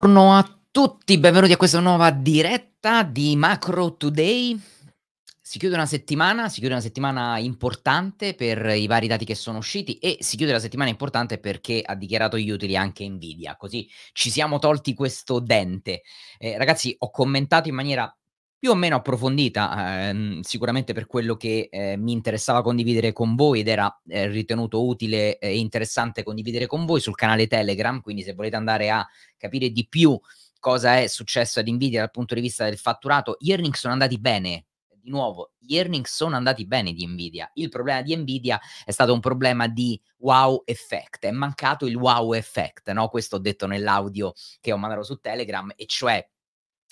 Buongiorno a tutti, benvenuti a questa nuova diretta di Macro Today. Si chiude una settimana, si chiude una settimana importante per i vari dati che sono usciti e si chiude la settimana importante perché ha dichiarato gli utili anche Nvidia, così ci siamo tolti questo dente. Eh, ragazzi, ho commentato in maniera più o meno approfondita, ehm, sicuramente per quello che eh, mi interessava condividere con voi ed era eh, ritenuto utile e interessante condividere con voi sul canale Telegram, quindi se volete andare a capire di più cosa è successo ad Nvidia dal punto di vista del fatturato, gli earnings sono andati bene, di nuovo, gli earnings sono andati bene di Nvidia. Il problema di Nvidia è stato un problema di wow effect, è mancato il wow effect, no? Questo ho detto nell'audio che ho mandato su Telegram, e cioè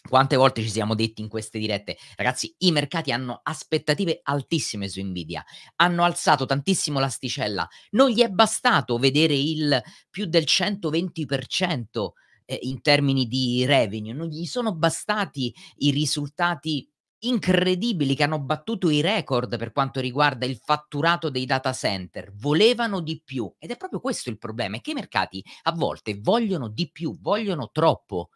quante volte ci siamo detti in queste dirette, ragazzi, i mercati hanno aspettative altissime su Nvidia, hanno alzato tantissimo l'asticella, non gli è bastato vedere il più del 120% eh, in termini di revenue, non gli sono bastati i risultati incredibili che hanno battuto i record per quanto riguarda il fatturato dei data center, volevano di più ed è proprio questo il problema, è che i mercati a volte vogliono di più, vogliono troppo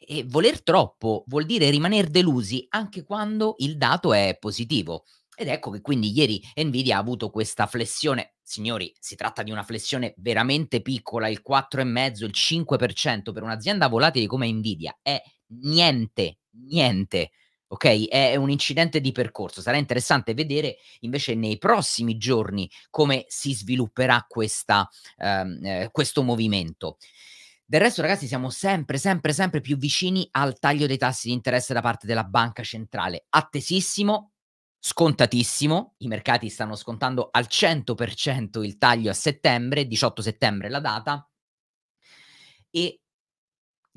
e voler troppo vuol dire rimanere delusi anche quando il dato è positivo. Ed ecco che quindi ieri Nvidia ha avuto questa flessione. Signori, si tratta di una flessione veramente piccola, il 4,5, il 5% per un'azienda volatile come Nvidia. È niente, niente. Ok, è un incidente di percorso. Sarà interessante vedere invece nei prossimi giorni come si svilupperà questa, ehm, eh, questo movimento. Del resto, ragazzi, siamo sempre, sempre, sempre più vicini al taglio dei tassi di interesse da parte della banca centrale. Attesissimo, scontatissimo. I mercati stanno scontando al 100% il taglio a settembre, 18 settembre la data. E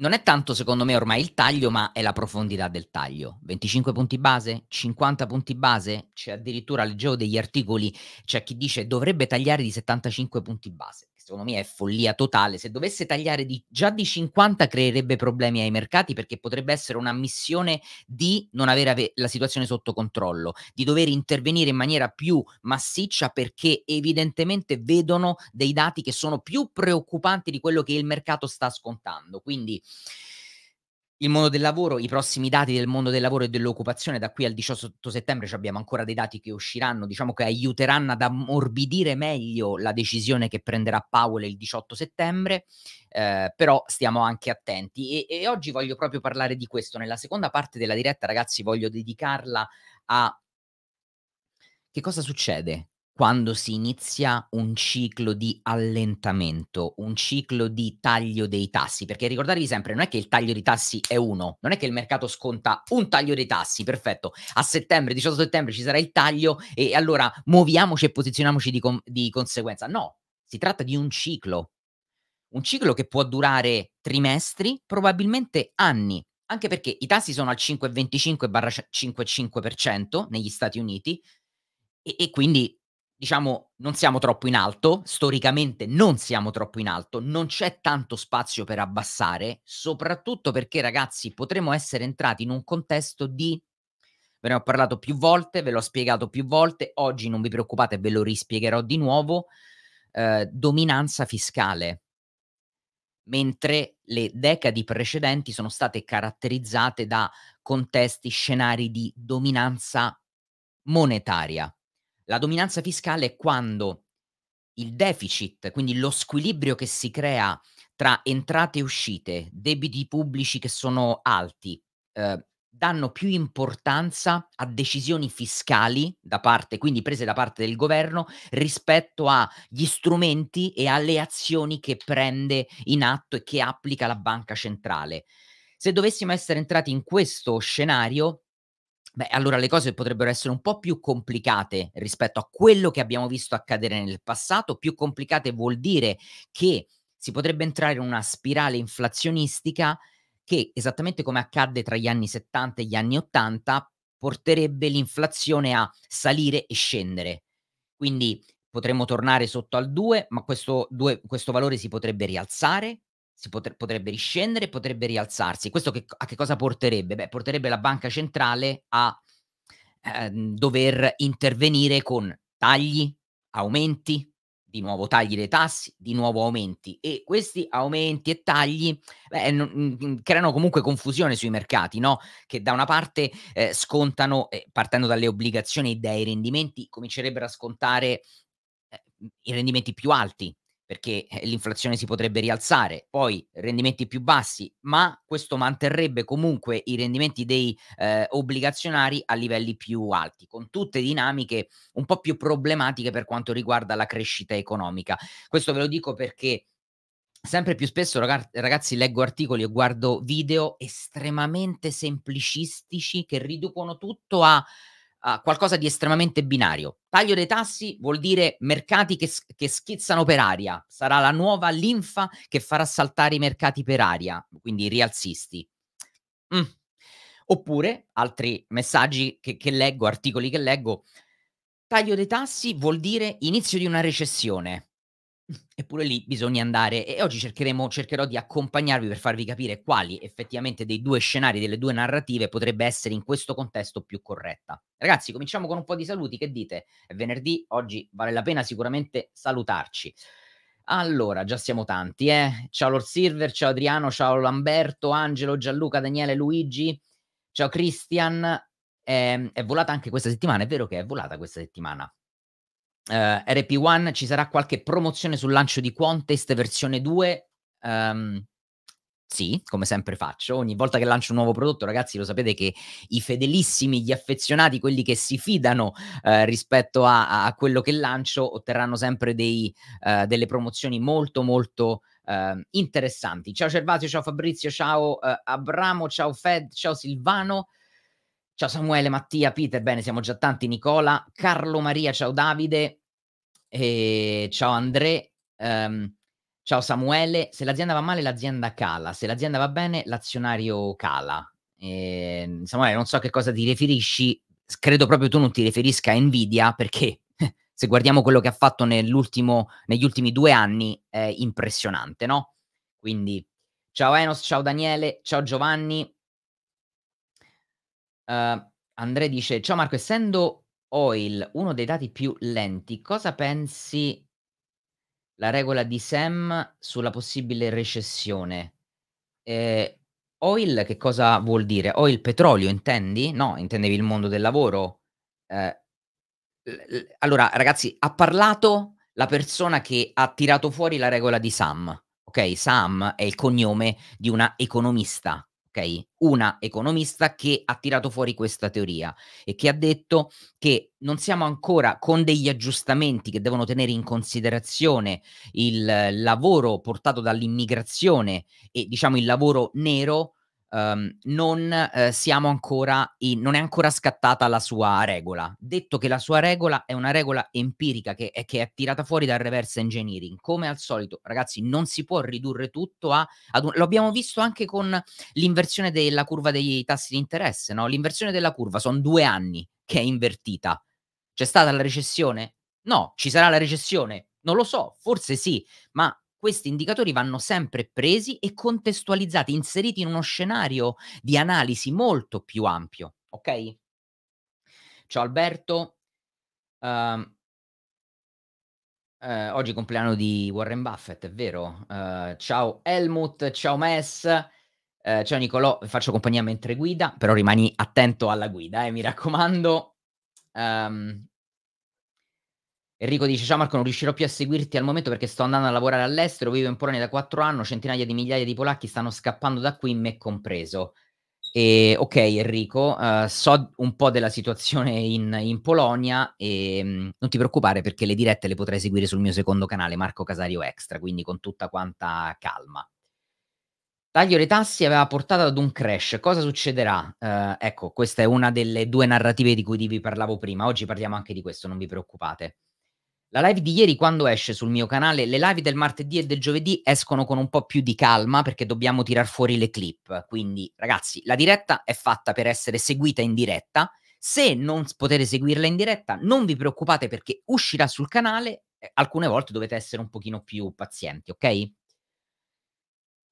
non è tanto, secondo me, ormai il taglio, ma è la profondità del taglio. 25 punti base, 50 punti base, c'è addirittura, leggevo degli articoli, c'è chi dice dovrebbe tagliare di 75 punti base secondo me è follia totale. Se dovesse tagliare di, già di 50 creerebbe problemi ai mercati perché potrebbe essere una missione di non avere ave- la situazione sotto controllo, di dover intervenire in maniera più massiccia perché evidentemente vedono dei dati che sono più preoccupanti di quello che il mercato sta scontando. Quindi il mondo del lavoro, i prossimi dati del mondo del lavoro e dell'occupazione da qui al 18 settembre abbiamo ancora dei dati che usciranno, diciamo che aiuteranno ad ammorbidire meglio la decisione che prenderà Powell il 18 settembre, eh, però stiamo anche attenti e, e oggi voglio proprio parlare di questo. Nella seconda parte della diretta, ragazzi, voglio dedicarla a che cosa succede quando si inizia un ciclo di allentamento, un ciclo di taglio dei tassi, perché ricordatevi sempre, non è che il taglio dei tassi è uno, non è che il mercato sconta un taglio dei tassi, perfetto, a settembre, 18 settembre ci sarà il taglio e allora muoviamoci e posizioniamoci di, con di conseguenza. No, si tratta di un ciclo, un ciclo che può durare trimestri, probabilmente anni, anche perché i tassi sono al 5,25-5,5% negli Stati Uniti e, e quindi diciamo, non siamo troppo in alto, storicamente non siamo troppo in alto, non c'è tanto spazio per abbassare, soprattutto perché ragazzi potremmo essere entrati in un contesto di, ve ne ho parlato più volte, ve l'ho spiegato più volte, oggi non vi preoccupate, ve lo rispiegherò di nuovo, eh, dominanza fiscale, mentre le decadi precedenti sono state caratterizzate da contesti, scenari di dominanza monetaria la dominanza fiscale è quando il deficit, quindi lo squilibrio che si crea tra entrate e uscite, debiti pubblici che sono alti, eh, danno più importanza a decisioni fiscali da parte, quindi prese da parte del governo, rispetto agli strumenti e alle azioni che prende in atto e che applica la banca centrale. Se dovessimo essere entrati in questo scenario, Beh, allora le cose potrebbero essere un po' più complicate rispetto a quello che abbiamo visto accadere nel passato. Più complicate vuol dire che si potrebbe entrare in una spirale inflazionistica che, esattamente come accadde tra gli anni 70 e gli anni 80, porterebbe l'inflazione a salire e scendere. Quindi potremmo tornare sotto al 2, ma questo, 2, questo valore si potrebbe rialzare, potre, potrebbe riscendere, potrebbe rialzarsi. Questo che, a che cosa porterebbe? Beh, porterebbe la banca centrale a eh, dover intervenire con tagli, aumenti, di nuovo tagli dei tassi, di nuovo aumenti e questi aumenti e tagli beh, non, mm, mm, creano comunque confusione sui mercati, no? che da una parte eh, scontano, eh, partendo dalle obbligazioni e dai rendimenti, comincerebbero a scontare eh, i rendimenti più alti perché eh, l'inflazione si potrebbe rialzare, poi rendimenti più bassi, ma questo manterrebbe comunque i rendimenti dei eh, obbligazionari a livelli più alti, con tutte dinamiche un po' più problematiche per quanto riguarda la crescita economica. Questo ve lo dico perché sempre più spesso ragazzi leggo articoli e guardo video estremamente semplicistici che riducono tutto a uh, qualcosa di estremamente binario. Taglio dei tassi vuol dire mercati che, che, schizzano per aria, sarà la nuova linfa che farà saltare i mercati per aria, quindi i rialzisti. Mm. Oppure altri messaggi che, che leggo, articoli che leggo, taglio dei tassi vuol dire inizio di una recessione. Eppure lì bisogna andare e oggi cercherò di accompagnarvi per farvi capire quali effettivamente dei due scenari, delle due narrative potrebbe essere in questo contesto più corretta. Ragazzi, cominciamo con un po' di saluti, che dite? È venerdì, oggi vale la pena sicuramente salutarci. Allora, già siamo tanti, eh? Ciao Lord Silver, ciao Adriano, ciao Lamberto, Angelo, Gianluca, Daniele, Luigi, ciao Christian. Eh, è volata anche questa settimana, è vero che è volata questa settimana. Uh, eh, RP1 ci sarà qualche promozione sul lancio di Contest versione 2? Um, ehm, sì, come sempre faccio, ogni volta che lancio un nuovo prodotto, ragazzi, lo sapete che i fedelissimi, gli affezionati, quelli che si fidano eh, rispetto a, a, quello che lancio, otterranno sempre dei, eh, delle promozioni molto, molto eh, interessanti. Ciao Cervasio, ciao Fabrizio, ciao eh, Abramo, ciao Fed, ciao Silvano. Ciao Samuele, Mattia, Peter, bene, siamo già tanti, Nicola, Carlo Maria, ciao Davide, eh, ciao André, ehm, ciao Samuele, se l'azienda va male l'azienda cala, se l'azienda va bene l'azionario cala. Eh, Samuele, non so a che cosa ti riferisci, credo proprio tu non ti riferisca a Nvidia perché se guardiamo quello che ha fatto negli ultimi due anni è impressionante, no? Quindi ciao Enos, ciao Daniele, ciao Giovanni, Uh, Andrea dice, ciao Marco, essendo Oil uno dei dati più lenti, cosa pensi la regola di Sam sulla possibile recessione? Eh, oil che cosa vuol dire? Oil petrolio, intendi? No, intendevi il mondo del lavoro? Eh, allora, ragazzi, ha parlato la persona che ha tirato fuori la regola di Sam. Ok, Sam è il cognome di una economista ok? Una economista che ha tirato fuori questa teoria e che ha detto che non siamo ancora con degli aggiustamenti che devono tenere in considerazione il lavoro portato dall'immigrazione e diciamo il lavoro nero Um, non, eh, siamo ancora in, non è ancora scattata la sua regola. Detto che la sua regola è una regola empirica che, che è tirata fuori dal reverse engineering. Come al solito, ragazzi, non si può ridurre tutto a... Un, lo abbiamo visto anche con l'inversione della curva dei tassi di interesse, no? L'inversione della curva sono due anni che è invertita. C'è stata la recessione? No, ci sarà la recessione? Non lo so, forse sì, ma questi indicatori vanno sempre presi e contestualizzati, inseriti in uno scenario di analisi molto più ampio. Ok? Ciao Alberto. Uh, uh, oggi compleanno di Warren Buffett, è vero? Uh, ciao Helmut, ciao Mess. Eh, ciao Nicolò, faccio compagnia mentre guida, però rimani attento alla guida, eh, mi raccomando. Um, Enrico dice: Ciao Marco, non riuscirò più a seguirti al momento perché sto andando a lavorare all'estero. Vivo in Polonia da quattro anni. Centinaia di migliaia di polacchi stanno scappando da qui, me compreso. E, ok, Enrico, uh, so un po' della situazione in, in Polonia e mh, mm, non ti preoccupare perché le dirette le potrai seguire sul mio secondo canale, Marco Casario Extra, quindi con tutta quanta calma. Taglio dei tassi aveva portato ad un crash. Cosa succederà? Uh, ecco, questa è una delle due narrative di cui vi parlavo prima. Oggi parliamo anche di questo, non vi preoccupate. La live di ieri quando esce sul mio canale, le live del martedì e del giovedì escono con un po' più di calma perché dobbiamo tirar fuori le clip. Quindi, ragazzi, la diretta è fatta per essere seguita in diretta. Se non potete seguirla in diretta, non vi preoccupate perché uscirà sul canale. Alcune volte dovete essere un pochino più pazienti, ok?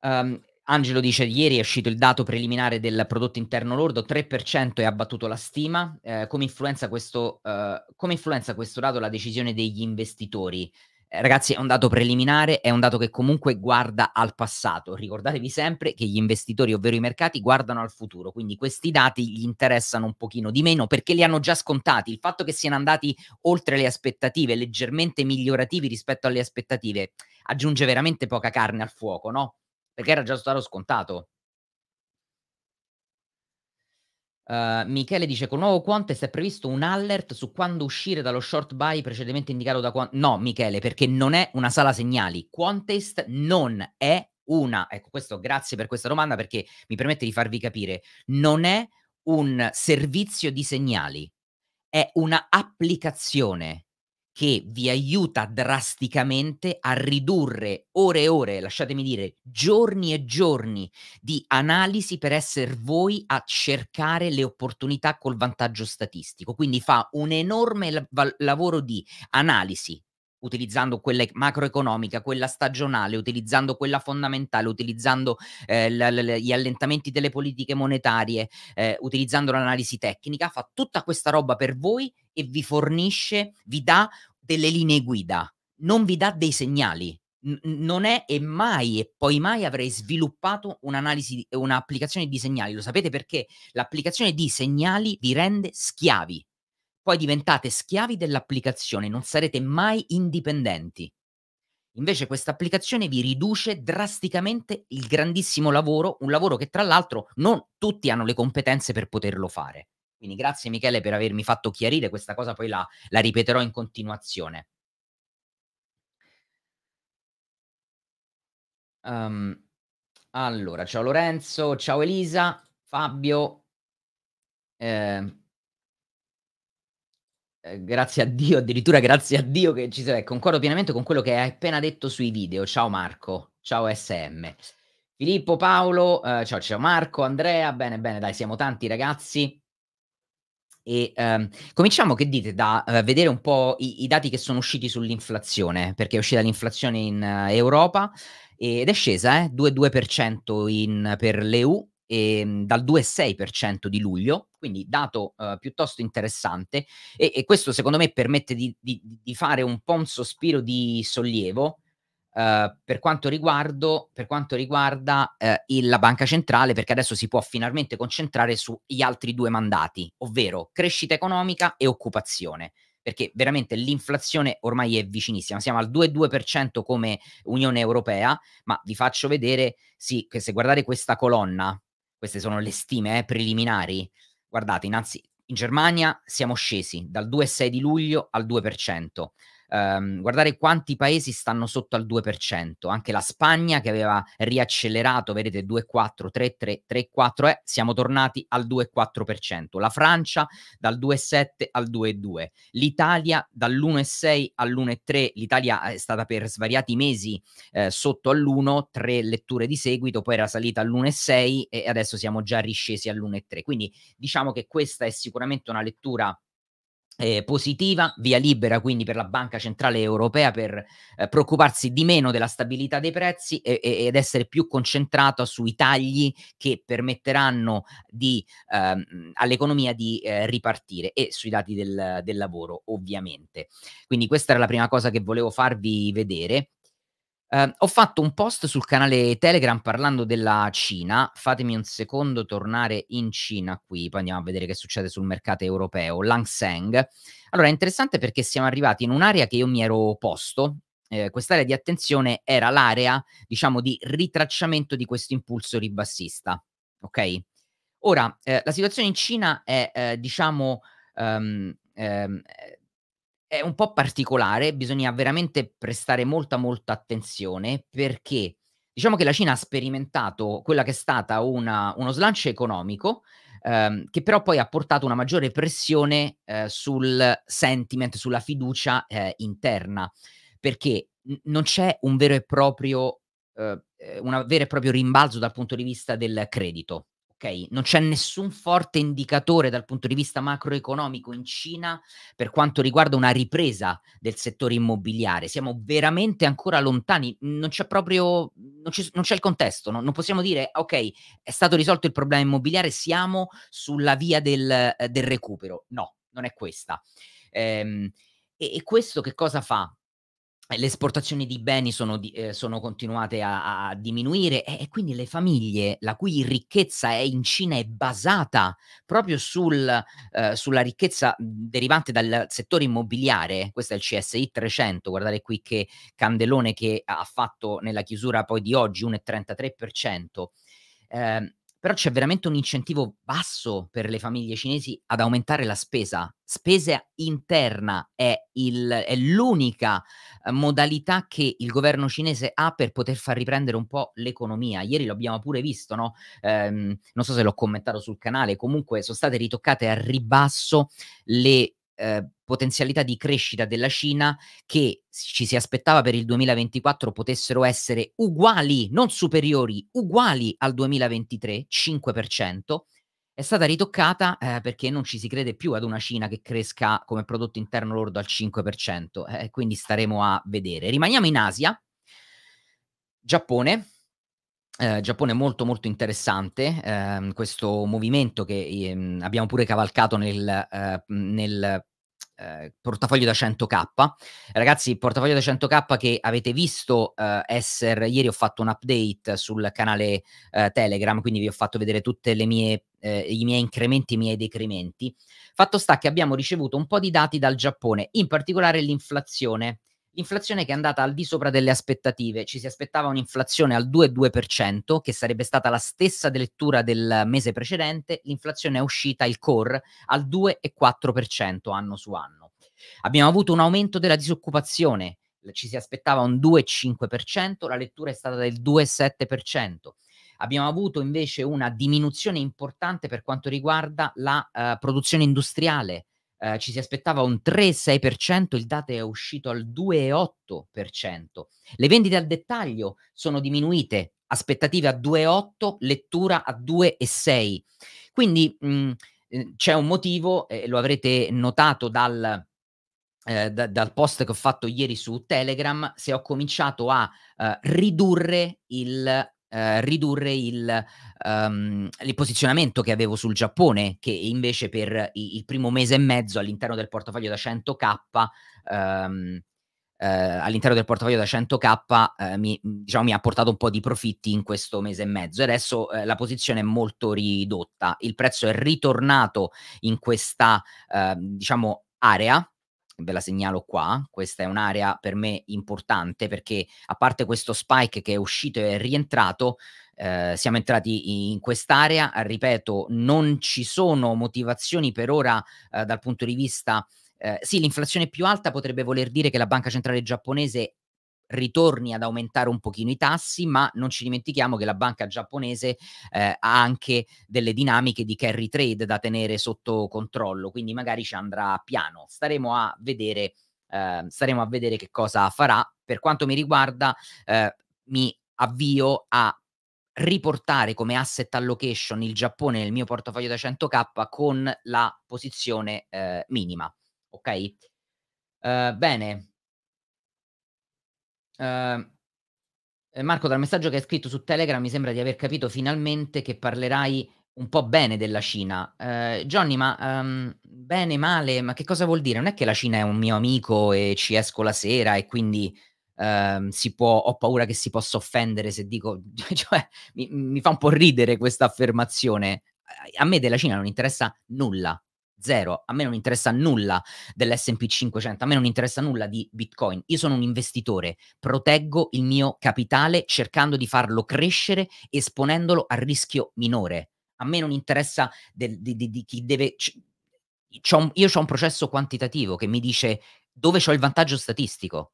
Um, Angelo dice ieri è uscito il dato preliminare del prodotto interno lordo, 3% e ha battuto la stima. Eh, come, influenza questo, eh, come, influenza questo, dato la decisione degli investitori? Eh, ragazzi, è un dato preliminare, è un dato che comunque guarda al passato. Ricordatevi sempre che gli investitori, ovvero i mercati, guardano al futuro, quindi questi dati gli interessano un pochino di meno perché li hanno già scontati. Il fatto che siano andati oltre le aspettative, leggermente migliorativi rispetto alle aspettative, aggiunge veramente poca carne al fuoco, no? perché era già stato scontato. Uh, Michele dice: Con nuovo Quantes è previsto un alert su quando uscire dallo short buy precedentemente indicato da Quantes. No, Michele, perché non è una sala segnali. Quantest non è una. Ecco, questo grazie per questa domanda perché mi permette di farvi capire. Non è un servizio di segnali, è una applicazione che vi aiuta drasticamente a ridurre ore e ore, lasciatemi dire, giorni e giorni di analisi per essere voi a cercare le opportunità col vantaggio statistico. Quindi fa un enorme lav- lavoro di analisi, utilizzando quella macroeconomica, quella stagionale, utilizzando quella fondamentale, utilizzando eh, l- l- gli allentamenti delle politiche monetarie, eh, utilizzando l'analisi tecnica, fa tutta questa roba per voi e vi fornisce, vi dà delle linee guida, non vi dà dei segnali. non è e mai e poi mai avrei sviluppato un'analisi, e un'applicazione di segnali. Lo sapete perché? L'applicazione di segnali vi rende schiavi. Poi diventate schiavi dell'applicazione, non sarete mai indipendenti. Invece questa applicazione vi riduce drasticamente il grandissimo lavoro, un lavoro che tra l'altro non tutti hanno le competenze per poterlo fare. Quindi grazie Michele per avermi fatto chiarire questa cosa, poi la, la ripeterò in continuazione. Um, allora, ciao Lorenzo, ciao Elisa, Fabio. Ehm, eh, grazie a Dio, addirittura grazie a Dio che ci sei. Concordo pienamente con quello che hai appena detto sui video. Ciao Marco, ciao SM. Filippo, Paolo, eh, ciao, ciao Marco, Andrea. Bene, bene, dai, siamo tanti ragazzi. E um, cominciamo, che dite, da uh, vedere un po' i, i, dati che sono usciti sull'inflazione, perché è uscita l'inflazione in uh, Europa ed è scesa, eh, 2,2% in, per l'EU e, ehm, dal 2,6% di luglio, quindi dato uh, piuttosto interessante e, e, questo secondo me permette di, di, di, fare un po' un sospiro di sollievo eh, per, quanto riguardo, per quanto riguarda eh, il, la banca centrale, perché adesso si può finalmente concentrare sugli altri due mandati, ovvero crescita economica e occupazione perché veramente l'inflazione ormai è vicinissima, siamo al 2,2% come Unione Europea, ma vi faccio vedere, sì, che se guardate questa colonna, queste sono le stime eh, preliminari, guardate, innanzi, in Germania siamo scesi dal 2,6 di luglio al 2%, ehm, guardare quanti paesi stanno sotto al 2%, anche la Spagna che aveva riaccelerato, vedete 2,4, 3,3, 3,4, eh, siamo tornati al 2,4%, la Francia dal 2,7 al 2,2, l'Italia dall'1,6 all'1,3, l'Italia eh, è stata per svariati mesi eh, sotto all'1, tre letture di seguito, poi era salita all'1,6 e adesso siamo già riscesi all'1,3, quindi diciamo che questa è sicuramente una lettura eh, positiva, via libera quindi per la Banca Centrale Europea per eh, preoccuparsi di meno della stabilità dei prezzi e, e, ed essere più concentrata sui tagli che permetteranno di, eh, all'economia di eh, ripartire e sui dati del, del lavoro ovviamente. Quindi questa era la prima cosa che volevo farvi vedere eh, ho fatto un post sul canale Telegram parlando della Cina. Fatemi un secondo tornare in Cina qui, poi andiamo a vedere che succede sul mercato europeo. Langseng. Allora, è interessante perché siamo arrivati in un'area che io mi ero posto. Eh, quest'area di attenzione era l'area, diciamo, di ritracciamento di questo impulso ribassista. Ok? Ora, eh, la situazione in Cina è, eh, diciamo, ehm, ehm, è un po' particolare, bisogna veramente prestare molta molta attenzione perché diciamo che la Cina ha sperimentato quella che è stata una, uno slancio economico ehm, che però poi ha portato una maggiore pressione eh, sul sentiment, sulla fiducia eh, interna, perché n- non c'è un vero e proprio, eh, eh un vero e proprio rimbalzo dal punto di vista del credito ok? Non c'è nessun forte indicatore dal punto di vista macroeconomico in Cina per quanto riguarda una ripresa del settore immobiliare. Siamo veramente ancora lontani, non c'è proprio, non, c'è, non c'è il contesto, no? non possiamo dire, ok, è stato risolto il problema immobiliare, siamo sulla via del, eh, del recupero. No, non è questa. Ehm, e, e questo che cosa fa? Eh, le esportazioni di beni sono, di, eh, sono continuate a, a diminuire e, e, quindi le famiglie la cui ricchezza è in Cina è basata proprio sul, eh, sulla ricchezza derivante dal settore immobiliare, questo è il CSI 300, guardate qui che candelone che ha fatto nella chiusura poi di oggi 1,33%. Eh, però c'è veramente un incentivo basso per le famiglie cinesi ad aumentare la spesa. Spesa interna è, il, è l'unica eh, modalità che il governo cinese ha per poter far riprendere un po' l'economia. Ieri l'abbiamo pure visto, no? Ehm, non so se l'ho commentato sul canale, comunque sono state ritoccate a ribasso le Ehm, potenzialità di crescita della Cina che ci si aspettava per il 2024 potessero essere uguali, non superiori, uguali al 2023, 5%, è stata ritoccata eh, perché non ci si crede più ad una Cina che cresca come prodotto interno lordo al 5%, eh, quindi staremo a vedere. Rimaniamo in Asia, Giappone. Eh, Giappone è molto molto interessante, ehm, questo movimento che ehm, abbiamo pure cavalcato nel, eh, nel eh, portafoglio da 100k. Ragazzi, portafoglio da 100k che avete visto eh, essere, ieri ho fatto un update sul canale eh, Telegram, quindi vi ho fatto vedere tutti eh, i miei incrementi, i miei decrementi. Fatto sta che abbiamo ricevuto un po' di dati dal Giappone, in particolare l'inflazione Inflazione che è andata al di sopra delle aspettative. Ci si aspettava un'inflazione al 2,2%, che sarebbe stata la stessa lettura del mese precedente. L'inflazione è uscita, il core, al 2,4% anno su anno. Abbiamo avuto un aumento della disoccupazione. Ci si aspettava un 2,5%, la lettura è stata del 2,7%. Abbiamo avuto invece una diminuzione importante per quanto riguarda la uh, produzione industriale, eh, ci si aspettava un 3,6%, il dato è uscito al 2,8%. Le vendite al dettaglio sono diminuite, aspettative a 2,8, lettura a 2,6. Quindi mh, mm, eh, c'è un motivo, eh, lo avrete notato dal, eh, da, dal post che ho fatto ieri su Telegram, se ho cominciato a eh, ridurre il eh, ridurre il, um, il, posizionamento che avevo sul Giappone, che invece per il primo mese e mezzo all'interno del portafoglio da 100k, um, ehm, eh, all'interno del portafoglio da 100k eh, mi, diciamo, mi, ha portato un po' di profitti in questo mese e mezzo. Adesso eh, la posizione è molto ridotta, il prezzo è ritornato in questa ehm, diciamo, area ve la segnalo qua, questa è un'area per me importante perché a parte questo spike che è uscito e è rientrato, eh, siamo entrati in quest'area, ripeto, non ci sono motivazioni per ora eh, dal punto di vista... Eh, sì, l'inflazione più alta potrebbe voler dire che la banca centrale giapponese ritorni ad aumentare un pochino i tassi, ma non ci dimentichiamo che la banca giapponese eh, ha anche delle dinamiche di carry trade da tenere sotto controllo, quindi magari ci andrà piano. Staremo a vedere, eh, staremo a vedere che cosa farà. Per quanto mi riguarda, eh, mi avvio a riportare come asset allocation il Giappone nel mio portafoglio da 100k con la posizione eh, minima. Ok? Eh, bene, Uh, Marco, dal messaggio che hai scritto su Telegram mi sembra di aver capito finalmente che parlerai un po' bene della Cina. Uh, Johnny, ma um, bene, male, ma che cosa vuol dire? Non è che la Cina è un mio amico e ci esco la sera e quindi uh, si può, ho paura che si possa offendere se dico... cioè, mi, mi fa un po' ridere questa affermazione. A me della Cina non interessa nulla, zero, a me non interessa nulla dell'SP 500, a me non interessa nulla di Bitcoin, io sono un investitore, proteggo il mio capitale cercando di farlo crescere, esponendolo a rischio minore. A me non interessa del, di, di, di, chi deve... Un, io ho un processo quantitativo che mi dice dove ho il vantaggio statistico.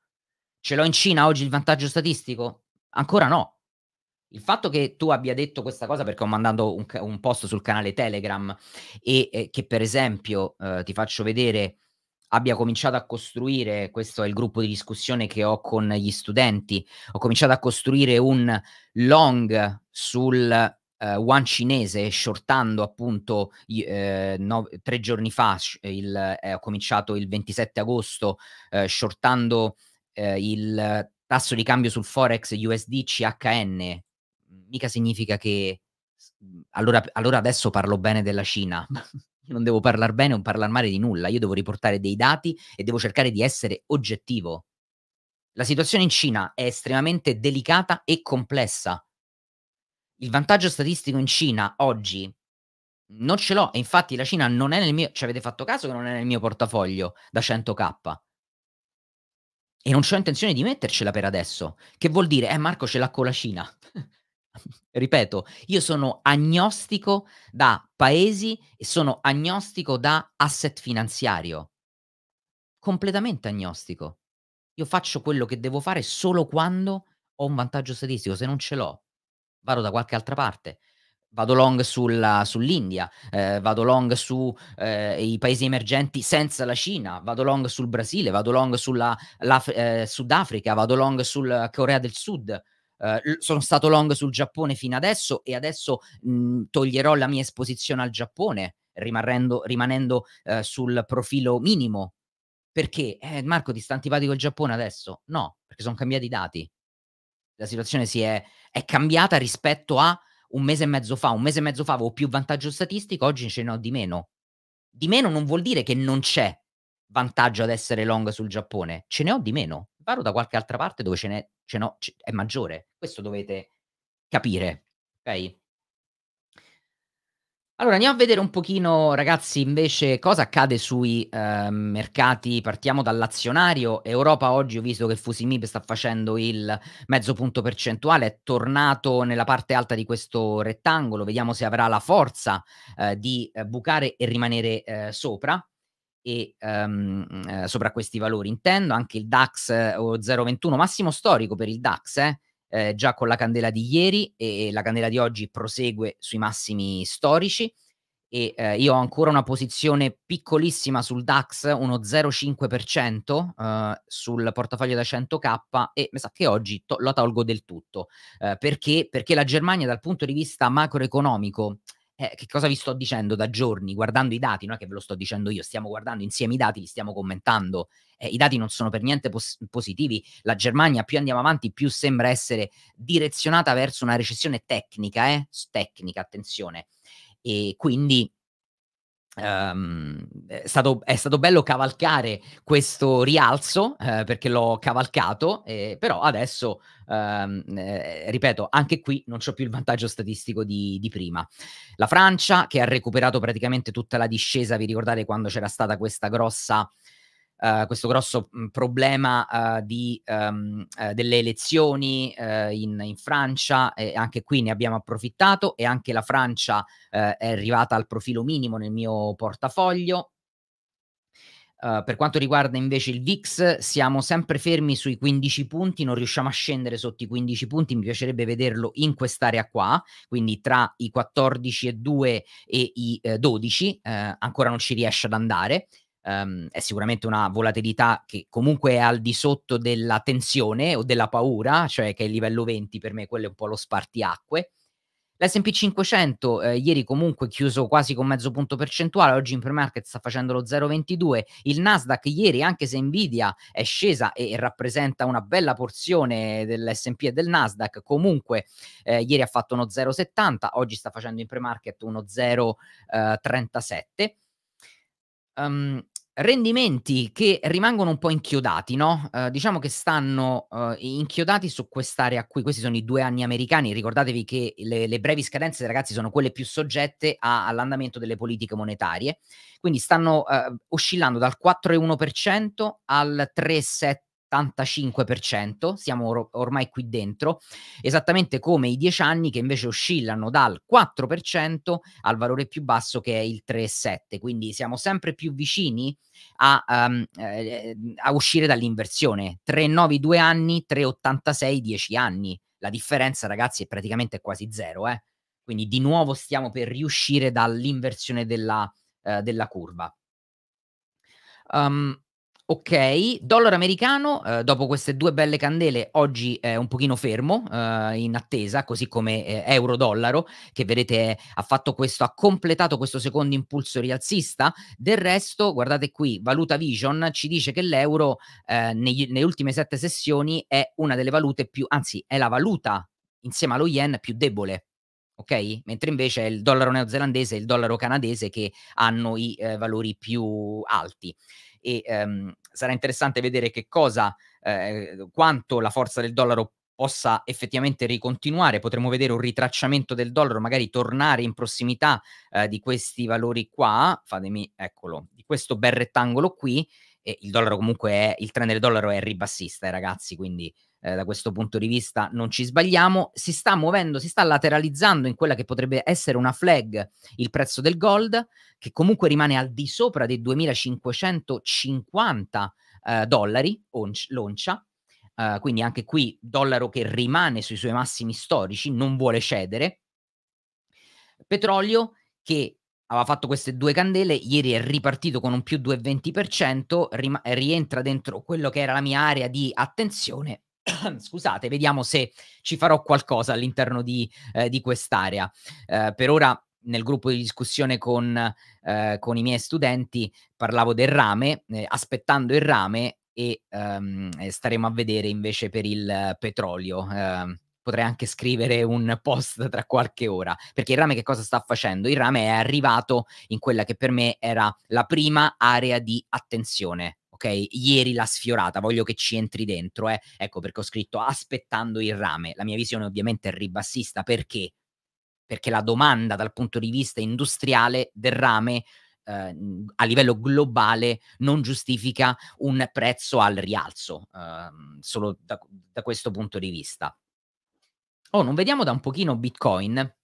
Ce l'ho in Cina oggi il vantaggio statistico? Ancora no, il fatto che tu abbia detto questa cosa perché ho mandato un, un post sul canale Telegram e eh, che per esempio eh, ti faccio vedere abbia cominciato a costruire, questo è il gruppo di discussione che ho con gli studenti, ho cominciato a costruire un long sul uh, eh, one cinese, shortando appunto eh, no, tre giorni fa, il, eh, ho cominciato il 27 agosto, eh, shortando eh, il tasso di cambio sul forex USD CHN mica significa che mhmm, allora, allora adesso parlo bene della Cina. non devo parlare bene o parlare male di nulla, io devo riportare dei dati e devo cercare di essere oggettivo. La situazione in Cina è estremamente delicata e complessa. Il vantaggio statistico in Cina oggi non ce l'ho e infatti la Cina non è nel mio, ci avete fatto caso che non è nel mio portafoglio da 100k. E non ho intenzione di mettercela per adesso, che vuol dire, eh Marco ce l'ha con la Cina. ripeto, io sono agnostico da paesi e sono agnostico da asset finanziario. Completamente agnostico. Io faccio quello che devo fare solo quando ho un vantaggio statistico, se non ce l'ho, vado da qualche altra parte. Vado long sulla, sull'India, eh, vado long sui eh, paesi emergenti senza la Cina, vado long sul Brasile, vado long sulla eh, Sudafrica, vado long sulla Corea del Sud, Uh, sono stato long sul Giappone fino adesso e adesso mh, mhmm, toglierò la mia esposizione al Giappone rimanendo uh, sul profilo minimo. Perché? Eh, Marco, ti sta antipatico il Giappone adesso? No, perché sono cambiati i dati. La situazione si è, è, cambiata rispetto a un mese e mezzo fa. Un mese e mezzo fa avevo più vantaggio statistico, oggi ce ne ho di meno. Di meno non vuol dire che non c'è vantaggio ad essere long sul Giappone, ce ne ho di meno varo da qualche altra parte dove ce n'è, ce n'ho, ce, è maggiore. Questo dovete capire, ok? Allora andiamo a vedere un pochino, ragazzi, invece cosa accade sui eh, mercati. Partiamo dall'azionario. Europa oggi ho visto che Fusimib sta facendo il mezzo punto percentuale, è tornato nella parte alta di questo rettangolo. Vediamo se avrà la forza eh, di eh, bucare e rimanere eh, sopra e um, eh, sopra questi valori. Intendo anche il DAX eh, o 0,21, massimo storico per il DAX, eh, eh, già con la candela di ieri e la candela di oggi prosegue sui massimi storici e eh, io ho ancora una posizione piccolissima sul DAX, uno 0,5% eh, sul portafoglio da 100k e mi sa che oggi to- lo tolgo del tutto. Eh, perché? Perché la Germania dal punto di vista macroeconomico eh, che cosa vi sto dicendo da giorni? Guardando i dati, non è che ve lo sto dicendo io, stiamo guardando insieme i dati, li stiamo commentando. Eh, I dati non sono per niente pos- positivi. La Germania, più andiamo avanti, più sembra essere direzionata verso una recessione tecnica, eh? tecnica, attenzione. E quindi Um, è, stato, è, stato, bello cavalcare questo rialzo eh, perché l'ho cavalcato, eh, però adesso, ehm, eh, ripeto, anche qui non c'ho più il vantaggio statistico di, di, prima. La Francia che ha recuperato praticamente tutta la discesa, vi ricordate quando c'era stata questa grossa eh, questo grosso problema uh, di, um, uh, delle elezioni in, in, Francia, e anche qui ne abbiamo approfittato e anche la Francia è arrivata al profilo minimo nel mio portafoglio. per quanto riguarda invece il VIX, siamo sempre fermi sui 15 punti, non riusciamo a scendere sotto i 15 punti, mi piacerebbe vederlo in quest'area qua, quindi tra i 14,2 e i 12, ancora non ci riesce ad andare, um, è sicuramente una volatilità che comunque è al di sotto della tensione o della paura, cioè che è il livello 20 per me, quello è un po' lo spartiacque. L'SP 500 eh, ieri comunque chiuso quasi con mezzo punto percentuale, oggi in pre-market sta facendo lo 0,22, il Nasdaq ieri anche se Nvidia è scesa e rappresenta una bella porzione dell'SP e del Nasdaq, comunque eh, ieri ha fatto uno 0,70, oggi sta facendo in pre-market uno 0,37. Um, eh, rendimenti che rimangono un po' inchiodati, no? Eh, diciamo che stanno eh, inchiodati su quest'area qui. Questi sono i due anni americani. Ricordatevi che le, le brevi scadenze, ragazzi, sono quelle più soggette a, all'andamento delle politiche monetarie. Quindi stanno eh, oscillando dal 4,1% al 3,7% 85%, siamo or- ormai qui dentro, esattamente come i 10 anni che invece oscillano dal 4% al valore più basso che è il 3,7, quindi siamo sempre più vicini a, um, eh, a uscire dall'inversione, 3,9 2 anni, 3,86 10 anni, la differenza ragazzi è praticamente quasi zero, eh? quindi di nuovo stiamo per riuscire dall'inversione della, eh, della curva. Um, Ok, dollaro americano eh, dopo queste due belle candele oggi è un pochino fermo eh, in attesa, così come eh, euro-dollaro che vedete ha fatto questo, ha completato questo secondo impulso rialzista. Del resto, guardate qui, Valuta Vision ci dice che l'euro eh, negli, nelle ultime sette sessioni è una delle valute più, anzi è la valuta insieme allo yen più debole ok? Mentre invece è il dollaro neozelandese e il dollaro canadese che hanno i eh, valori più alti e ehm, sarà interessante vedere che cosa, eh, quanto la forza del dollaro possa effettivamente ricontinuare, potremmo vedere un ritracciamento del dollaro, magari tornare in prossimità eh, di questi valori qua, fatemi, eccolo, di questo bel rettangolo qui, e il dollaro comunque è, il trend del dollaro è ribassista, eh, ragazzi, quindi eh, da questo punto di vista non ci sbagliamo, si sta muovendo, si sta lateralizzando in quella che potrebbe essere una flag il prezzo del gold, che comunque rimane al di sopra dei 2550 eh, dollari l'oncia, Uh, quindi anche qui dollaro che rimane sui suoi massimi storici, non vuole cedere. Petrolio che aveva fatto queste due candele, ieri è ripartito con un più 2,20%, rientra dentro quello che era la mia area di attenzione Scusate, vediamo se ci farò qualcosa all'interno di, eh, di quest'area. Eh, per ora nel gruppo di discussione con, eh, con i miei studenti parlavo del rame, eh, aspettando il rame e ehm, staremo a vedere invece per il petrolio. Ehm, potrei anche scrivere un post tra qualche ora, perché il rame che cosa sta facendo? Il rame è arrivato in quella che per me era la prima area di attenzione ok? Ieri l'ha sfiorata, voglio che ci entri dentro, eh? Ecco perché ho scritto aspettando il rame. La mia visione ovviamente è ribassista, perché? Perché la domanda dal punto di vista industriale del rame eh, a livello globale non giustifica un prezzo al rialzo, eh, solo da, da questo punto di vista. Oh, non vediamo da un pochino Bitcoin,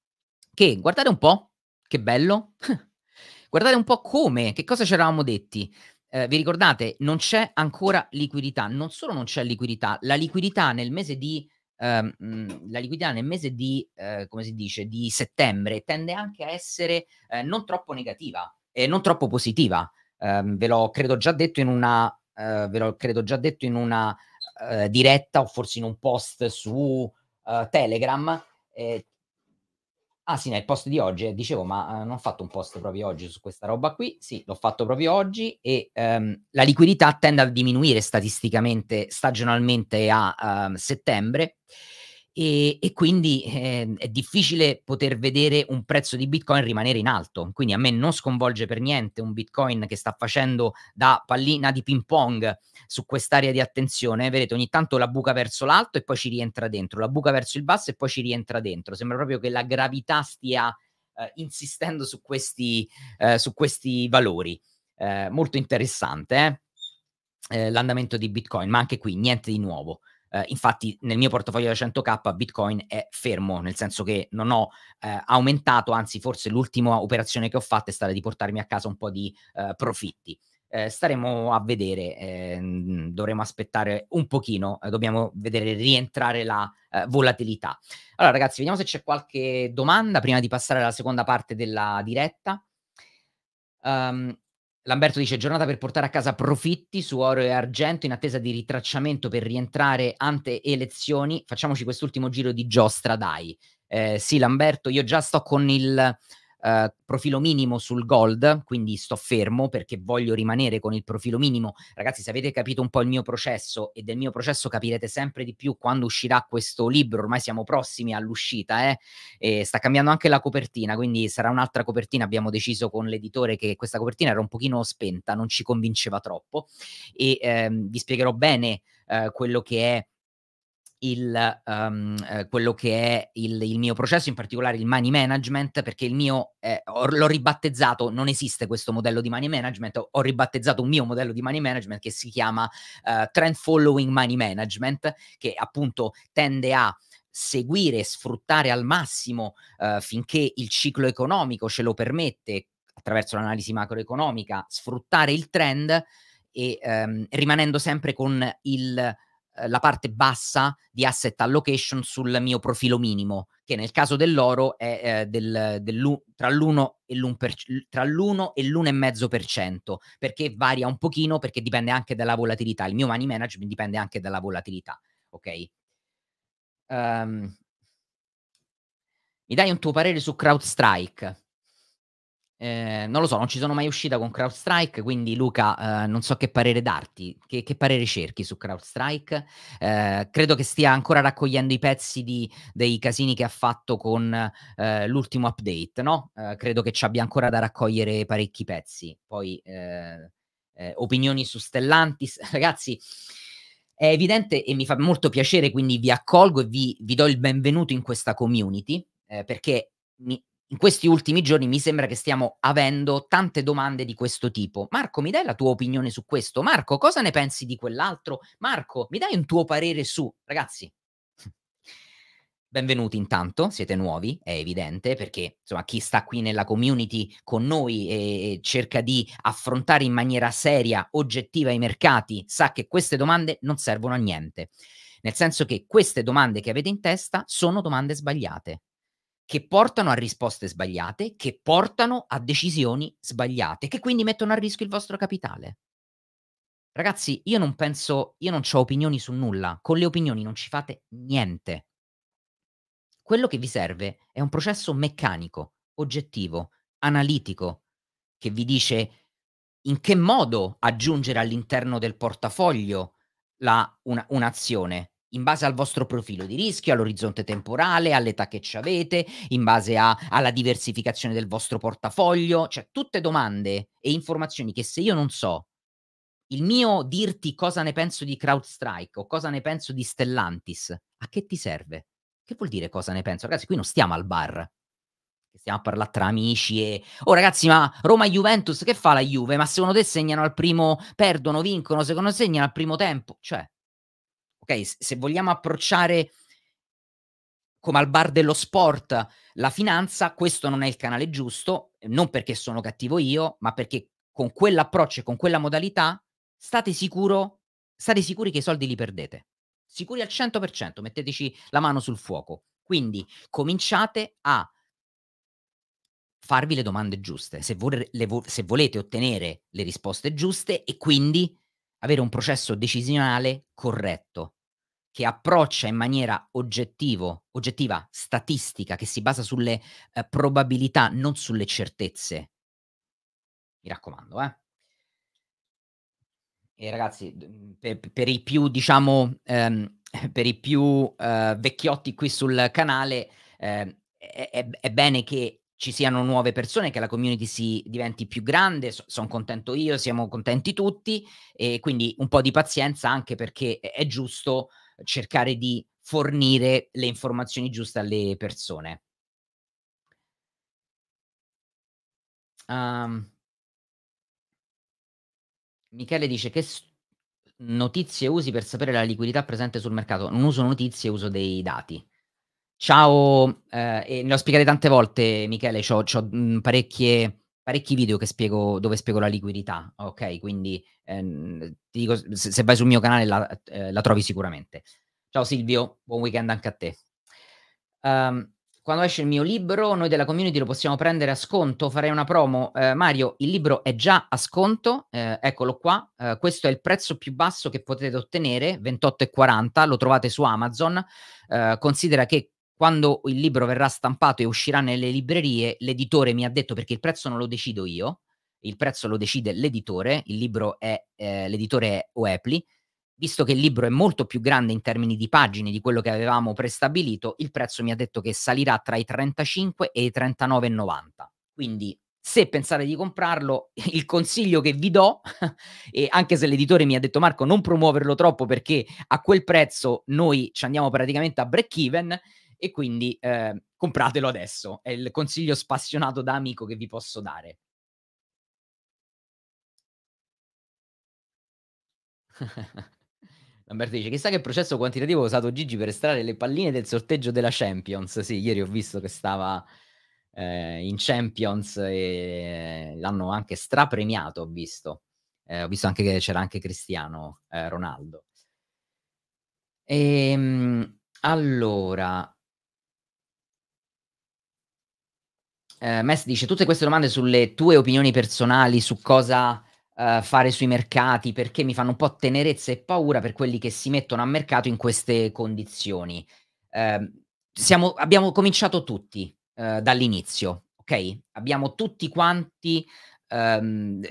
che guardate un po', che bello, guardate un po' come, che cosa ci eravamo detti eh, vi ricordate, non c'è ancora liquidità, non solo non c'è liquidità, la liquidità nel mese di, ehm, mm, la liquidità nel mese di, eh, come si dice, di settembre tende anche a essere eh, non troppo negativa e non troppo positiva. Ehm, ve l'ho credo già detto in una, eh, ve l'ho credo già detto in una eh, diretta o forse in un post su Telegram. Ah sì, nel post di oggi, eh, dicevo, ma eh, non ho fatto un post proprio oggi su questa roba qui, sì, l'ho fatto proprio oggi e ehm, la liquidità tende a diminuire statisticamente, stagionalmente a ehm, settembre e, e quindi eh, è difficile poter vedere un prezzo di Bitcoin rimanere in alto. Quindi a me non sconvolge per niente un Bitcoin che sta facendo da pallina di ping pong su quest'area di attenzione. Vedete, ogni tanto la buca verso l'alto e poi ci rientra dentro, la buca verso il basso e poi ci rientra dentro. Sembra proprio che la gravità stia eh, insistendo su questi, eh, su questi valori. Eh, molto interessante eh, eh, l'andamento di Bitcoin, ma anche qui niente di nuovo. Eh, infatti nel mio portafoglio da 100k Bitcoin è fermo, nel senso che non ho eh, aumentato, anzi forse l'ultima operazione che ho fatto è stata di portarmi a casa un po' di eh, profitti. Eh, staremo a vedere, ehm, dovremo aspettare un pochino, eh, dobbiamo vedere rientrare la eh, volatilità. Allora ragazzi, vediamo se c'è qualche domanda prima di passare alla seconda parte della diretta. Um, Lamberto dice giornata per portare a casa profitti su oro e argento in attesa di ritracciamento per rientrare ante elezioni. Facciamoci quest'ultimo giro di giostra, dai. Eh, sì, Lamberto, io già sto con il eh, profilo minimo sul gold, quindi sto fermo perché voglio rimanere con il profilo minimo. Ragazzi, se avete capito un po' il mio processo e del mio processo capirete sempre di più quando uscirà questo libro, ormai siamo prossimi all'uscita, eh? e sta cambiando anche la copertina, quindi sarà un'altra copertina, abbiamo deciso con l'editore che questa copertina era un pochino spenta, non ci convinceva troppo e ehm, vi spiegherò bene eh, quello che è il, um, eh, quello che è il, il, mio processo, in particolare il money management, perché il mio eh, ho, l'ho ribattezzato, non esiste questo modello di money management, ho, ho, ribattezzato un mio modello di money management che si chiama uh, Trend Following Money Management, che appunto tende a seguire e sfruttare al massimo uh, finché il ciclo economico ce lo permette attraverso l'analisi macroeconomica, sfruttare il trend e um, rimanendo sempre con il eh, la parte bassa di asset allocation sul mio profilo minimo, che nel caso dell'oro è eh, del, del, tra l'1 e l'1,5%, perché varia un pochino perché dipende anche dalla volatilità, il mio money management dipende anche dalla volatilità, ok? Um, mi dai un tuo parere su CrowdStrike? Eh, non lo so, non ci sono mai uscita con CrowdStrike, quindi Luca, eh, non so che parere darti, che, che parere cerchi su CrowdStrike. Eh, credo che stia ancora raccogliendo i pezzi di, dei casini che ha fatto con eh, l'ultimo update, no? Eh, credo che ci abbia ancora da raccogliere parecchi pezzi. Poi eh, opinioni su Stellantis, ragazzi. È evidente e mi fa molto piacere, quindi vi accolgo e vi, vi do il benvenuto in questa community, perché mi, in questi ultimi giorni mi sembra che stiamo avendo tante domande di questo tipo. Marco, mi dai la tua opinione su questo? Marco, cosa ne pensi di quell'altro? Marco, mi dai un tuo parere su? Ragazzi, benvenuti intanto, siete nuovi, è evidente, perché insomma chi sta qui nella community con noi e cerca di affrontare in maniera seria, oggettiva i mercati, sa che queste domande non servono a niente. Nel senso che queste domande che avete in testa sono domande sbagliate che portano a risposte sbagliate, che portano a decisioni sbagliate, che quindi mettono a rischio il vostro capitale. Ragazzi, io non penso, io non ho opinioni su nulla, con le opinioni non ci fate niente. Quello che vi serve è un processo meccanico, oggettivo, analitico, che vi dice in che modo aggiungere all'interno del portafoglio la, una, un'azione, in base al vostro profilo di rischio, all'orizzonte temporale, all'età che ci avete, in base a, alla diversificazione del vostro portafoglio, cioè tutte domande e informazioni che se io non so, il mio dirti cosa ne penso di CrowdStrike o cosa ne penso di Stellantis, a che ti serve? Che vuol dire cosa ne penso? Ragazzi, qui non stiamo al bar, stiamo a parlare tra amici e... Oh ragazzi, ma Roma-Juventus che fa la Juve? Ma secondo te segnano al primo, perdono, vincono, secondo te segnano al primo tempo? Cioè ok? Se vogliamo approcciare come al bar dello sport la finanza, questo non è il canale giusto, ehm, non perché sono cattivo io, ma perché con quell'approccio e con quella modalità state, sicuro, state sicuri che i soldi li perdete. Sicuri al 100%, metteteci la mano sul fuoco. Quindi cominciate a farvi le domande giuste, se, vo- le vo- se volete ottenere le risposte giuste e quindi avere un processo decisionale corretto, che approccia in maniera oggettivo, oggettiva, statistica, che si basa sulle eh, probabilità, non sulle certezze. Mi raccomando, eh. E ragazzi, mm, per, per i più, diciamo, ehm, per i più eh, vecchiotti qui sul canale, eh, è, è, bene che ci siano nuove persone, che la community si diventi più grande, so, sono contento io, siamo contenti tutti e quindi un po' di pazienza anche perché è giusto cercare di fornire le informazioni giuste alle persone. Um, Michele dice che notizie usi per sapere la liquidità presente sul mercato? Non uso notizie, uso dei dati. Ciao, eh, e ne ho spiegate tante volte, Michele, ho, mm, parecchi video spiego, dove spiego la liquidità, ok? Quindi ehm, ti dico, se, se, vai sul mio canale la, eh, la, trovi sicuramente. Ciao Silvio, buon weekend anche a te. Um, quando esce il mio libro, noi della community lo possiamo prendere a sconto, farei una promo. Eh, Mario, il libro è già a sconto, eh, eccolo qua, eh, questo è il prezzo più basso che potete ottenere, 28,40, lo trovate su Amazon. Eh, considera che quando il libro verrà stampato e uscirà nelle librerie, l'editore mi ha detto perché il prezzo non lo decido io, il prezzo lo decide l'editore, il libro è, eh, l'editore è Oepli, visto che il libro è molto più grande in termini di pagine di quello che avevamo prestabilito, il prezzo mi ha detto che salirà tra i 35 e i 39,90. Quindi se pensate di comprarlo, il consiglio che vi do, e anche se l'editore mi ha detto Marco non promuoverlo troppo perché a quel prezzo noi ci andiamo praticamente a break even, e quindi eh, compratelo adesso. È il consiglio spassionato da amico che vi posso dare. Lamberto dice: Chissà che processo quantitativo ha usato Gigi per estrarre le palline del sorteggio della Champions. Sì, ieri ho visto che stava eh, in Champions e l'hanno anche strapremiato. Ho visto, eh, ho visto anche che c'era anche Cristiano eh, Ronaldo. E, ehm, allora, eh, Mess dice tutte queste domande sulle tue opinioni personali, su cosa eh, fare sui mercati, perché mi fanno un po' tenerezza e paura per quelli che si mettono a mercato in queste condizioni. Eh, siamo, abbiamo cominciato tutti eh, dall'inizio, ok? Abbiamo tutti quanti... Ehm,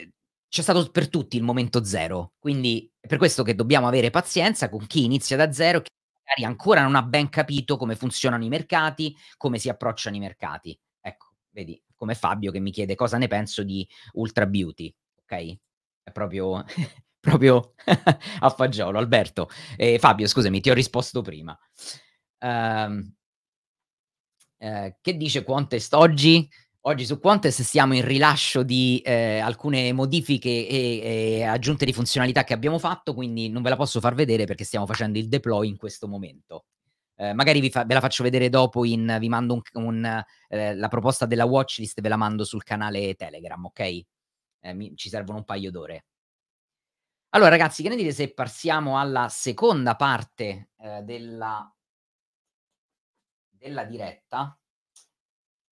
c'è stato per tutti il momento zero, quindi è per questo che dobbiamo avere pazienza con chi inizia da zero, e che magari ancora non ha ben capito come funzionano i mercati, come si approcciano i mercati vedi, come Fabio che mi chiede cosa ne penso di Ultra Beauty, ok? È proprio, proprio a fagiolo, Alberto. Eh, Fabio, scusami, ti ho risposto prima. Um, eh, che dice Quantest oggi? Oggi su Quantest siamo in rilascio di eh, alcune modifiche e, e, aggiunte di funzionalità che abbiamo fatto, quindi non ve la posso far vedere perché stiamo facendo il deploy in questo momento. Eh, magari fa, ve la faccio vedere dopo, in, vi mando un, un, eh, la proposta della watchlist, ve la mando sul canale Telegram, ok? Eh, mi, ci servono un paio d'ore. Allora ragazzi, che ne dite se passiamo alla seconda parte eh, della, della, diretta?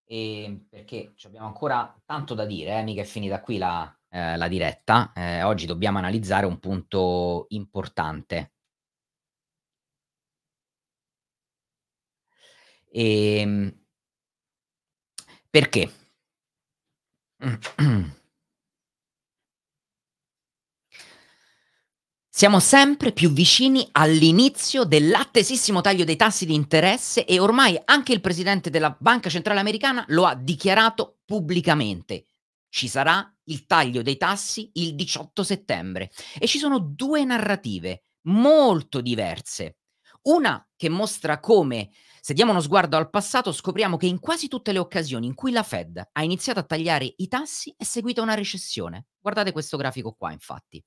E ehm, perché abbiamo ancora tanto da dire, eh, mica è finita qui la, eh, la diretta. oggi dobbiamo analizzare un punto importante. E, ehm, perché? Siamo sempre più vicini all'inizio dell'attesissimo taglio dei tassi di interesse e ormai anche il presidente della Banca Centrale Americana lo ha dichiarato pubblicamente. Ci sarà il taglio dei tassi il 18 settembre e ci sono due narrative molto diverse. Una che mostra come se diamo uno sguardo al passato, scopriamo che in quasi tutte le occasioni in cui la Fed ha iniziato a tagliare i tassi è seguita una recessione. Guardate questo grafico qua, infatti.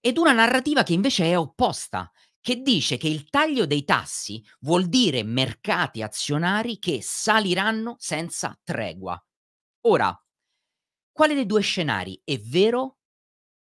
Ed una narrativa che invece è opposta, che dice che il taglio dei tassi vuol dire mercati azionari che saliranno senza tregua. Ora, quale dei due scenari è vero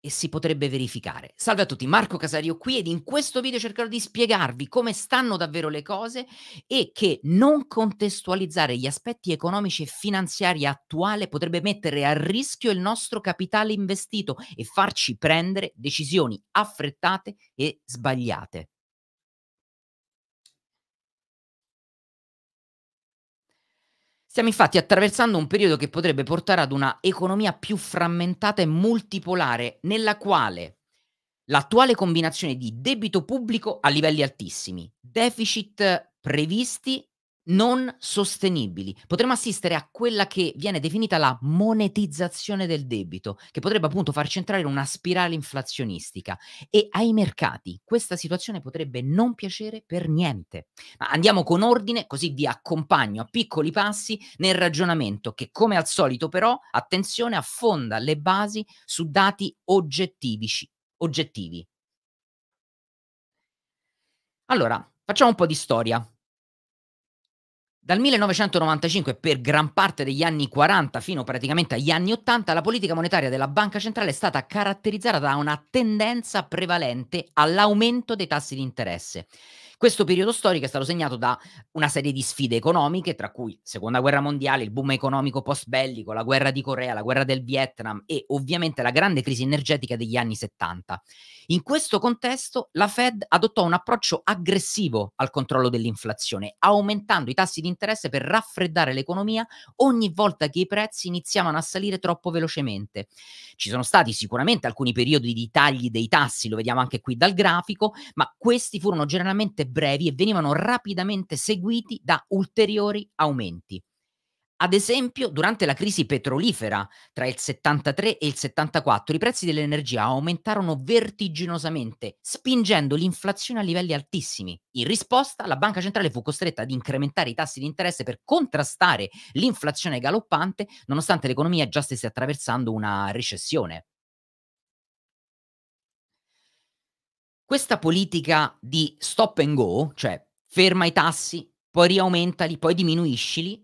e si potrebbe verificare. Salve a tutti, Marco Casario qui ed in questo video cercherò di spiegarvi come stanno davvero le cose e che non contestualizzare gli aspetti economici e finanziari attuali potrebbe mettere a rischio il nostro capitale investito e farci prendere decisioni affrettate e sbagliate. Stiamo infatti attraversando un periodo che potrebbe portare ad una economia più frammentata e multipolare, nella quale l'attuale combinazione di debito pubblico a livelli altissimi, deficit previsti non sostenibili. Potremmo assistere a quella che viene definita la monetizzazione del debito, che potrebbe appunto farci entrare in una spirale inflazionistica e ai mercati questa situazione potrebbe non piacere per niente. Ma andiamo con ordine, così vi accompagno a piccoli passi nel ragionamento che come al solito però, attenzione, affonda le basi su dati oggettivici, oggettivi. Allora, facciamo un po' di storia. Dal 1995 per gran parte degli anni 40 fino praticamente agli anni 80 la politica monetaria della Banca Centrale è stata caratterizzata da una tendenza prevalente all'aumento dei tassi di interesse questo periodo storico è stato segnato da una serie di sfide economiche, tra cui Seconda Guerra Mondiale, il boom economico post-bellico, la guerra di Corea, la guerra del Vietnam e ovviamente la grande crisi energetica degli anni 70. In questo contesto la Fed adottò un approccio aggressivo al controllo dell'inflazione, aumentando i tassi di interesse per raffreddare l'economia ogni volta che i prezzi iniziavano a salire troppo velocemente. Ci sono stati sicuramente alcuni periodi di tagli dei tassi, lo vediamo anche qui dal grafico, ma questi furono generalmente brevi e venivano rapidamente seguiti da ulteriori aumenti. Ad esempio, durante la crisi petrolifera tra il 73 e il 74, i prezzi dell'energia aumentarono vertiginosamente, spingendo l'inflazione a livelli altissimi. In risposta, la banca centrale fu costretta ad incrementare i tassi di interesse per contrastare l'inflazione galoppante, nonostante l'economia già stesse attraversando una recessione. questa politica di stop and go, cioè ferma i tassi, poi riaumentali, poi diminuiscili,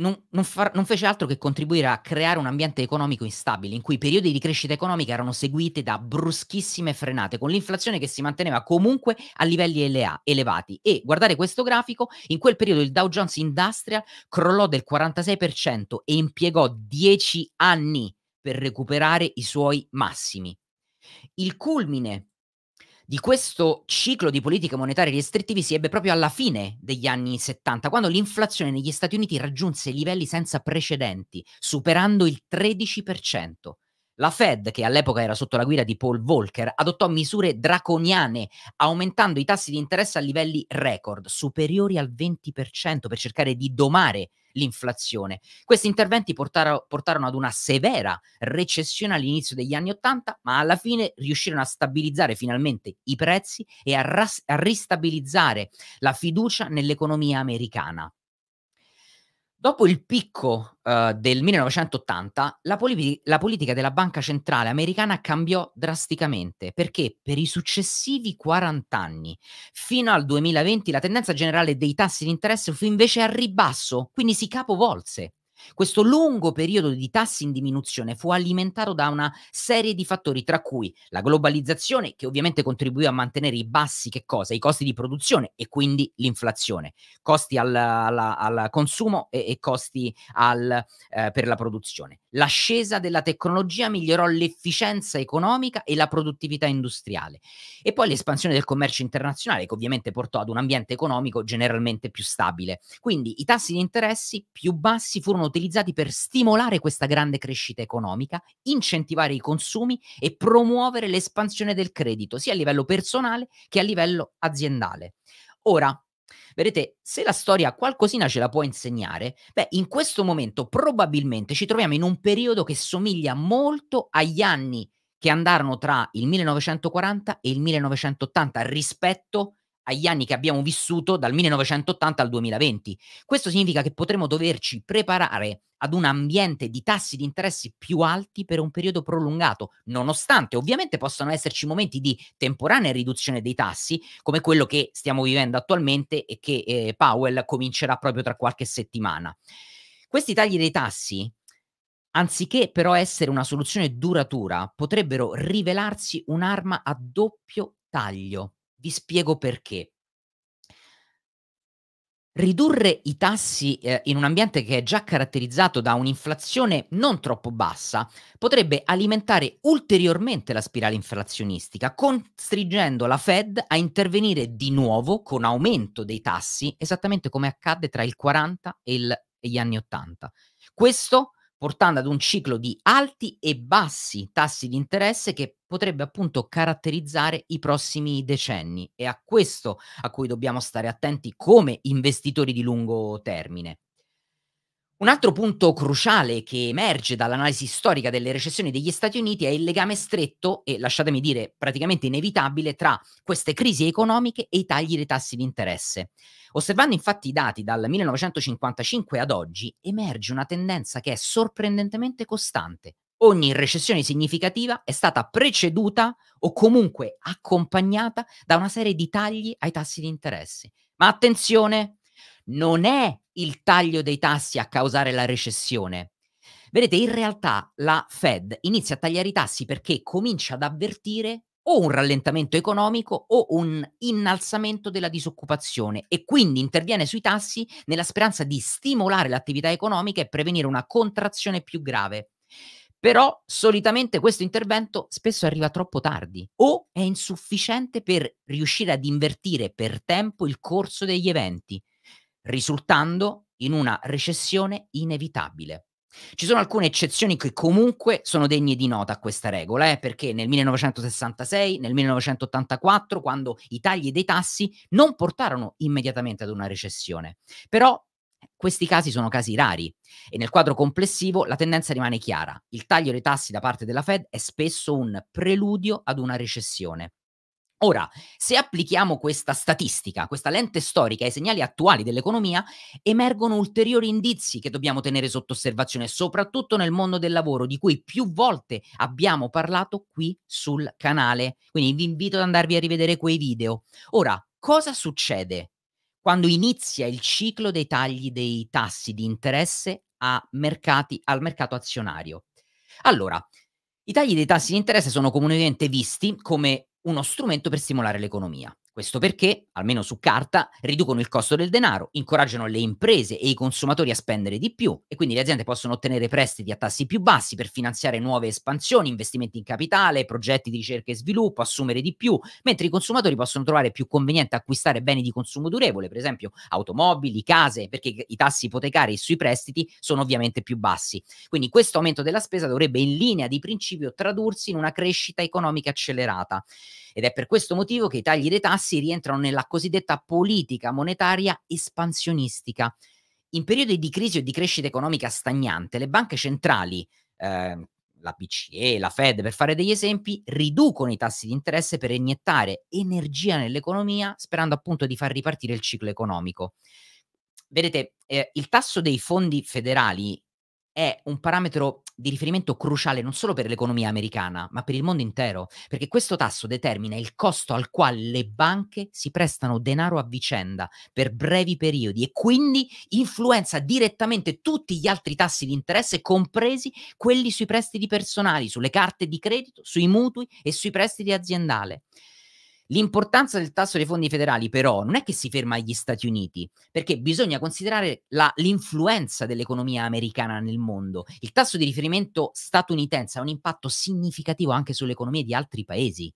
non, non, far, non, fece altro che contribuire a creare un ambiente economico instabile, in cui i periodi di crescita economica erano seguiti da bruschissime frenate, con l'inflazione che si manteneva comunque a livelli elea, elevati. E guardate questo grafico, in quel periodo il Dow Jones Industrial crollò del 46% e impiegò 10 anni per recuperare i suoi massimi. Il culmine di questo ciclo di politiche monetarie restrittive si ebbe proprio alla fine degli anni 70, quando l'inflazione negli Stati Uniti raggiunse livelli senza precedenti, superando il 13%. La Fed, che all'epoca era sotto la guida di Paul Volcker, adottò misure draconiane, aumentando i tassi di interesse a livelli record, superiori al 20%, per cercare di domare l'inflazione. Questi interventi portaro, portarono ad una severa recessione all'inizio degli anni Ottanta, ma alla fine riuscirono a stabilizzare finalmente i prezzi e a, ras- a ristabilizzare la fiducia nell'economia americana. Dopo il picco uh, del 1980, la, poli- la, politica della Banca Centrale Americana cambiò drasticamente perché per i successivi 40 anni, fino al 2020, la tendenza generale dei tassi di interesse fu invece al ribasso, quindi si capovolse. Questo lungo periodo di tassi in diminuzione fu alimentato da una serie di fattori, tra cui la globalizzazione, che ovviamente contribuì a mantenere i bassi cosa, I costi di produzione e quindi l'inflazione, costi al, al, al consumo e, e costi al, eh, per la produzione. L'ascesa della tecnologia migliorò l'efficienza economica e la produttività industriale. E poi l'espansione del commercio internazionale, che ovviamente portò ad un ambiente economico generalmente più stabile. Quindi i tassi di interessi più bassi furono utilizzati per stimolare questa grande crescita economica, incentivare i consumi e promuovere l'espansione del credito, sia a livello personale che a livello aziendale. Ora, Vedete, se la storia qualcosina ce la può insegnare, beh, in questo momento probabilmente ci troviamo in un periodo che somiglia molto agli anni che andarono tra il 1940 e il 1980 rispetto a agli anni che abbiamo vissuto dal 1980 al 2020. Questo significa che potremo doverci preparare ad un ambiente di tassi di interessi più alti per un periodo prolungato, nonostante ovviamente possano esserci momenti di temporanea riduzione dei tassi, come quello che stiamo vivendo attualmente e che eh, Powell comincerà proprio tra qualche settimana. Questi tagli dei tassi, anziché però essere una soluzione duratura, potrebbero rivelarsi un'arma a doppio taglio vi spiego perché. Ridurre i tassi eh, in un ambiente che è già caratterizzato da un'inflazione non troppo bassa potrebbe alimentare ulteriormente la spirale inflazionistica, costringendo la Fed a intervenire di nuovo con aumento dei tassi, esattamente come accadde tra il 40 e, il, e gli anni 80. Questo portando ad un ciclo di alti e bassi tassi di interesse che potrebbe appunto caratterizzare i prossimi decenni. È a questo a cui dobbiamo stare attenti come investitori di lungo termine. Un altro punto cruciale che emerge dall'analisi storica delle recessioni degli Stati Uniti è il legame stretto e, lasciatemi dire, praticamente inevitabile tra queste crisi economiche e i tagli dei tassi di interesse. Osservando infatti i dati dal 1955 ad oggi, emerge una tendenza che è sorprendentemente costante. Ogni recessione significativa è stata preceduta o comunque accompagnata da una serie di tagli ai tassi di interesse. Ma attenzione, non è il taglio dei tassi a causare la recessione. Vedete, in realtà la Fed inizia a tagliare i tassi perché comincia ad avvertire o un rallentamento economico o un innalzamento della disoccupazione e quindi interviene sui tassi nella speranza di stimolare l'attività economica e prevenire una contrazione più grave. Però solitamente questo intervento spesso arriva troppo tardi o è insufficiente per riuscire ad invertire per tempo il corso degli eventi, risultando in una recessione inevitabile. Ci sono alcune eccezioni che comunque sono degne di nota a questa regola, eh, perché nel 1966, nel 1984, quando i tagli dei tassi non portarono immediatamente ad una recessione. Però questi casi sono casi rari e nel quadro complessivo la tendenza rimane chiara. Il taglio dei tassi da parte della Fed è spesso un preludio ad una recessione. Ora, se applichiamo questa statistica, questa lente storica ai segnali attuali dell'economia, emergono ulteriori indizi che dobbiamo tenere sotto osservazione, soprattutto nel mondo del lavoro, di cui più volte abbiamo parlato qui sul canale. Quindi vi invito ad andarvi a rivedere quei video. Ora, cosa succede quando inizia il ciclo dei tagli dei tassi di interesse mercati, al mercato azionario? Allora, i tagli dei tassi di interesse sono comunemente visti come uno strumento per stimolare l'economia. Questo perché, almeno su carta, riducono il costo del denaro, incoraggiano le imprese e i consumatori a spendere di più e quindi le aziende possono ottenere prestiti a tassi più bassi per finanziare nuove espansioni, investimenti in capitale, progetti di ricerca e sviluppo, assumere di più, mentre i consumatori possono trovare più conveniente acquistare beni di consumo durevole, per esempio automobili, case, perché i tassi ipotecari sui prestiti sono ovviamente più bassi. Quindi questo aumento della spesa dovrebbe in linea di principio tradursi in una crescita economica accelerata ed è per questo motivo che i tagli dei tassi rientrano nella cosiddetta politica monetaria espansionistica. In periodi di crisi o di crescita economica stagnante, le banche centrali, eh, la BCE, la Fed, per fare degli esempi, riducono i tassi di interesse per iniettare energia nell'economia, sperando appunto di far ripartire il ciclo economico. Vedete, eh, il tasso dei fondi federali è un parametro di riferimento cruciale non solo per l'economia americana, ma per il mondo intero, perché questo tasso determina il costo al quale le banche si prestano denaro a vicenda per brevi periodi e quindi influenza direttamente tutti gli altri tassi di interesse, compresi quelli sui prestiti personali, sulle carte di credito, sui mutui e sui prestiti aziendali. L'importanza del tasso dei fondi federali però non è che si ferma agli Stati Uniti, perché bisogna considerare la, l'influenza dell'economia americana nel mondo. Il tasso di riferimento statunitense ha un impatto significativo anche sulle economie di altri paesi,